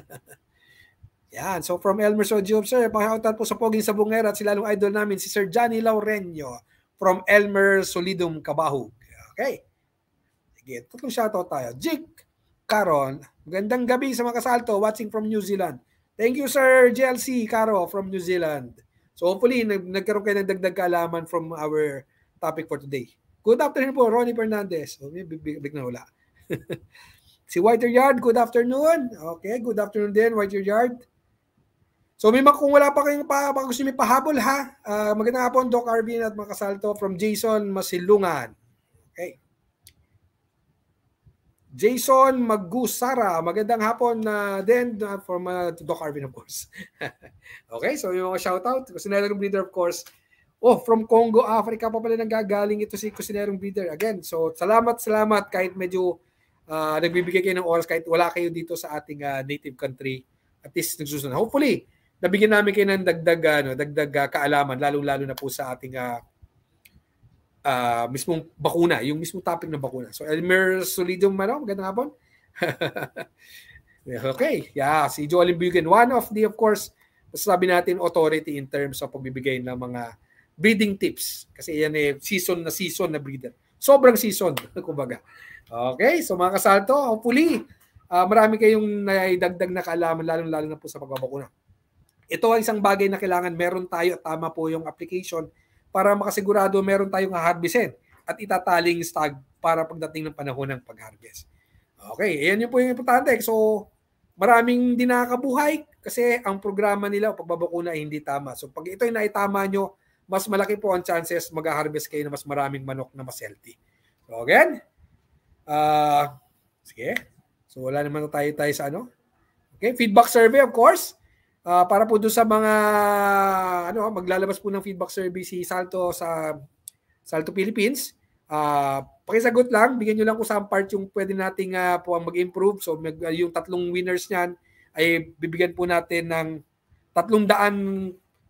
Yan. So from Elmer Sojo Observer, pakihautan po sa Poging Sabungera at si lalong idol namin, si Sir Johnny Laurenyo from Elmer Solidum Kabahog. Okay. Sige, tatlong shoutout tayo. Jake Caron, magandang gabi sa mga kasalto watching from New Zealand. Thank you, Sir JLC Caro from New Zealand. So hopefully, nag nagkaroon kayo ng dagdag kaalaman from our topic for today. Good afternoon po, Ronnie Fernandez. Oh, big, big, big na wala. si Whiter Yard, good afternoon. Okay, good afternoon din, Whiter Yard. So may mga kung wala pa kayong pa, baka gusto may pahabol ha. Uh, magandang hapon, Doc Arvin at mga kasalto from Jason Masilungan. Jason Magusara, magandang hapon na uh, din uh, from uh, to Doc Arvin of course. okay, so yung mga shoutout, Kusinerong Breeder of course. Oh, from Congo, Africa pa pala nanggagaling ito si Kusinerong Breeder. Again, so salamat, salamat kahit medyo uh, nagbibigay kayo ng oras kahit wala kayo dito sa ating uh, native country. At least nagsusunod. Hopefully, nabigyan namin kayo ng dagdag, ano, dagdag uh, kaalaman, lalong-lalo na po sa ating uh, uh, mismong bakuna, yung mismong topic ng bakuna. So, Elmer Solido ano? Maro, magandang hapon. okay, yeah, si Joel Bugan, one of the, of course, masasabi natin authority in terms of pagbibigay ng mga breeding tips. Kasi yan eh, season na season na breeder. Sobrang season, kumbaga. Okay, so mga kasalto, hopefully, uh, marami kayong naidagdag na kaalaman, lalong-lalo na po sa pagbabakuna. Ito ang isang bagay na kailangan meron tayo at tama po yung application para makasigurado meron tayong haharbisin at itataling stag para pagdating ng panahon ng pagharvest. Okay, ayan yun po yung importante. So, maraming di nakakabuhay kasi ang programa nila o pagbabakuna ay hindi tama. So, pag ito ay naitama nyo, mas malaki po ang chances mag-harvest kayo na mas maraming manok na mas healthy. So, again, uh, sige. So, wala naman tayo tayo sa ano. Okay, feedback survey, of course. Uh, para po doon sa mga ano maglalabas po ng feedback survey si Salto sa Salto Philippines. Uh, pakisagot lang, bigyan niyo lang kung saan part yung pwede nating uh, po ang mag-improve. So mag, uh, yung tatlong winners niyan ay bibigyan po natin ng 300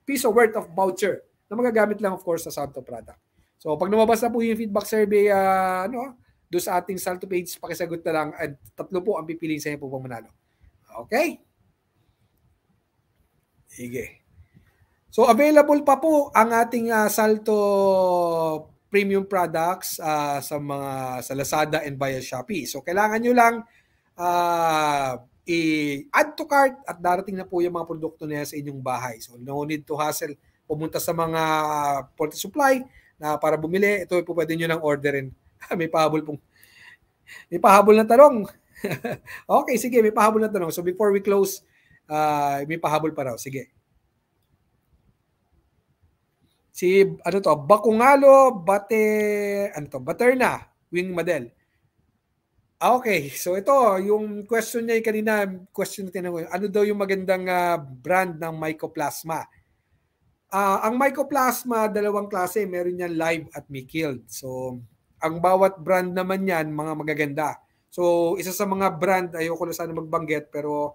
piso worth of voucher na magagamit lang of course sa Salto product. So pag lumabas po yung feedback survey uh, ano doon sa ating Salto page, pakisagot na lang at tatlo po ang pipiliin sa inyo po pang manalo. Okay? Sige. So available pa po ang ating uh, Salto premium products uh, sa mga sa Lazada and via Shopee. So kailangan niyo lang uh, i-add to cart at darating na po yung mga produkto niya sa inyong bahay. So no need to hassle pumunta sa mga porta supply na para bumili. Ito po pwede niyo nang orderin. may pahabol pong may pahabol na tanong. okay, sige, may pahabol na tanong. So before we close, uh, may pahabol pa raw. Sige. Si, ano to, Bakungalo, Bate, ano to, Baterna, Wing Model. Ah, okay. So ito, yung question niya yung kanina, question na tinanong, ano daw yung magandang uh, brand ng mycoplasma? Uh, ang mycoplasma, dalawang klase. Meron yan live at may killed. So, ang bawat brand naman yan, mga magaganda. So, isa sa mga brand, ayoko na sana magbanggit, pero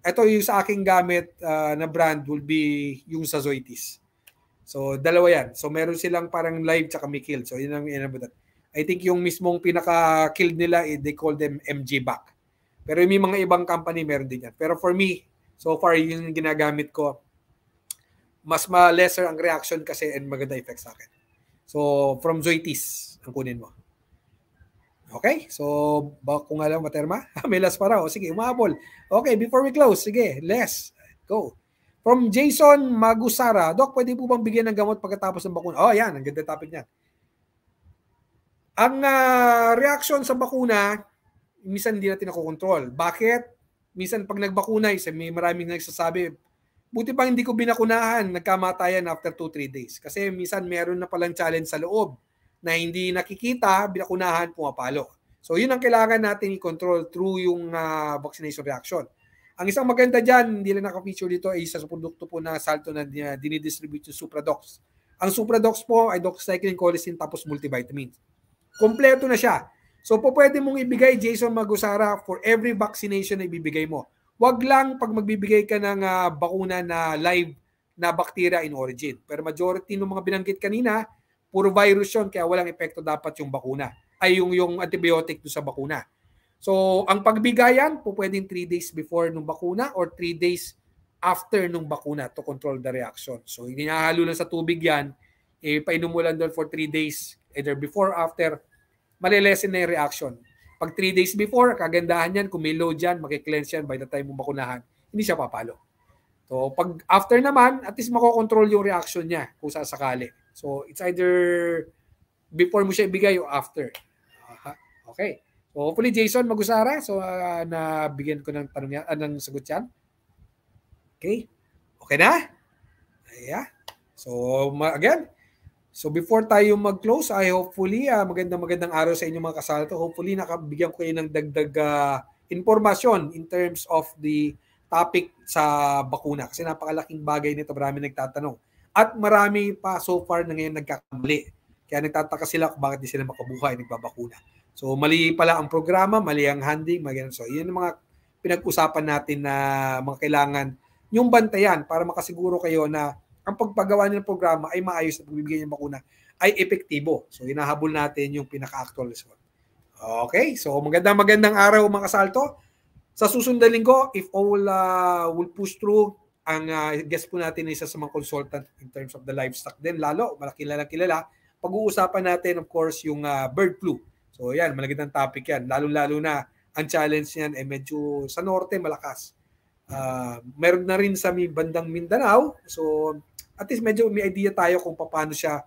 ito yung sa aking gamit uh, na brand will be yung sa Zoetis. So, dalawa yan. So, meron silang parang live tsaka may killed. So, yun ang inabutan. I think yung mismong pinaka-killed nila, eh, they call them MG back. Pero may mga ibang company, meron din yan. Pero for me, so far, yung ginagamit ko. Mas ma-lesser ang reaction kasi and maganda effect sa akin. So, from Zoetis, ang kunin mo. Okay? So, ko nga lang materma, may last para. raw. Oh, sige, umabol. Okay, before we close, sige, less. Go. From Jason Magusara, Doc, pwede po bang bigyan ng gamot pagkatapos ng bakuna? Oh, yan. Ang ganda topic niya. Ang uh, ah, reaction sa bakuna, minsan hindi natin nakokontrol. Bakit? Minsan pag nagbakuna, isa, may maraming nagsasabi, buti pang hindi ko binakunahan, nagkamatayan after 2-3 days. Kasi minsan meron na palang challenge sa loob na hindi nakikita, binakunahan, pumapalo. So yun ang kailangan natin i-control through yung uh, vaccination reaction. Ang isang maganda dyan, hindi lang naka-feature dito, ay isa sa produkto po na salto na dinidistribute yung Supradox. Ang Supradox po ay doxycycline colicin tapos multivitamins. Kompleto na siya. So po pwede mong ibigay, Jason Magusara, for every vaccination na ibibigay mo. Huwag lang pag magbibigay ka ng uh, bakuna na live na bacteria in origin. Pero majority ng mga binanggit kanina, Puro virus yun, kaya walang epekto dapat yung bakuna. Ay, yung, yung antibiotic do sa bakuna. So, ang pagbigayan, po pwedeng 3 days before nung bakuna or 3 days after nung bakuna to control the reaction. So, hindi nahalo lang sa tubig yan. Eh, painom mo lang doon for 3 days, either before or after, malilesen na yung reaction. Pag 3 days before, kagandahan yan, kung may load yan, makiklense yan by the time mo bakunahan, hindi siya papalo. So, pag after naman, at least makokontrol yung reaction niya kung sasakali. So, it's either before mo siya ibigay o after. okay. So, hopefully, Jason Magusara. So, uh, ah, bigyan ko ng tanong yan, uh, ng sagot yan. Okay? Okay na? Yeah. So, again, so before tayo mag-close, I hopefully, uh, magandang magandang araw sa inyong mga kasal to. Hopefully, nakabigyan ko kayo ng dagdag uh, information in terms of the topic sa bakuna. Kasi napakalaking bagay nito. Marami nagtatanong at marami pa so far na ngayon nagkakamali. Kaya nagtataka sila kung bakit di sila makabuhay, nagbabakuna. So mali pala ang programa, mali ang handling, mga So yun ang mga pinag-usapan natin na mga kailangan yung bantayan para makasiguro kayo na ang pagpagawa ng programa ay maayos at pagbibigay ng bakuna ay epektibo. So hinahabol natin yung pinaka-actual result. Okay, so magandang magandang araw mga kasalto. Sa susunod na linggo, if all uh, will push through, ang uh, ah, guest po natin isa sa mga consultant in terms of the livestock din. Lalo, malaki na kilala. Pag-uusapan natin, of course, yung uh, bird flu. So yan, malagitang topic yan. Lalo-lalo na ang challenge niyan ay eh, medyo sa norte malakas. Uh, meron na rin sa may bandang Mindanao. So at least medyo may idea tayo kung paano siya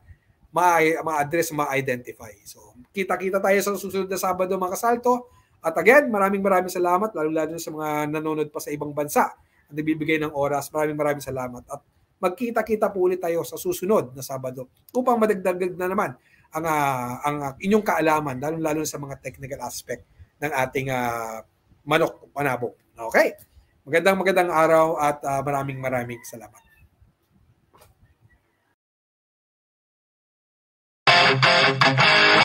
ma-address, ma-identify. So kita-kita tayo sa susunod na Sabado mga kasalto. At again, maraming maraming salamat lalo-lalo sa mga nanonood pa sa ibang bansa nagbibigay ng oras. Maraming maraming salamat. At magkita-kita po ulit tayo sa susunod na Sabado upang madagdag na naman ang, uh, ang ah, inyong kaalaman, lalo-lalo sa mga technical aspect ng ating uh, manok panabok. Okay. Magandang magandang araw at uh, maraming maraming salamat. Thank you.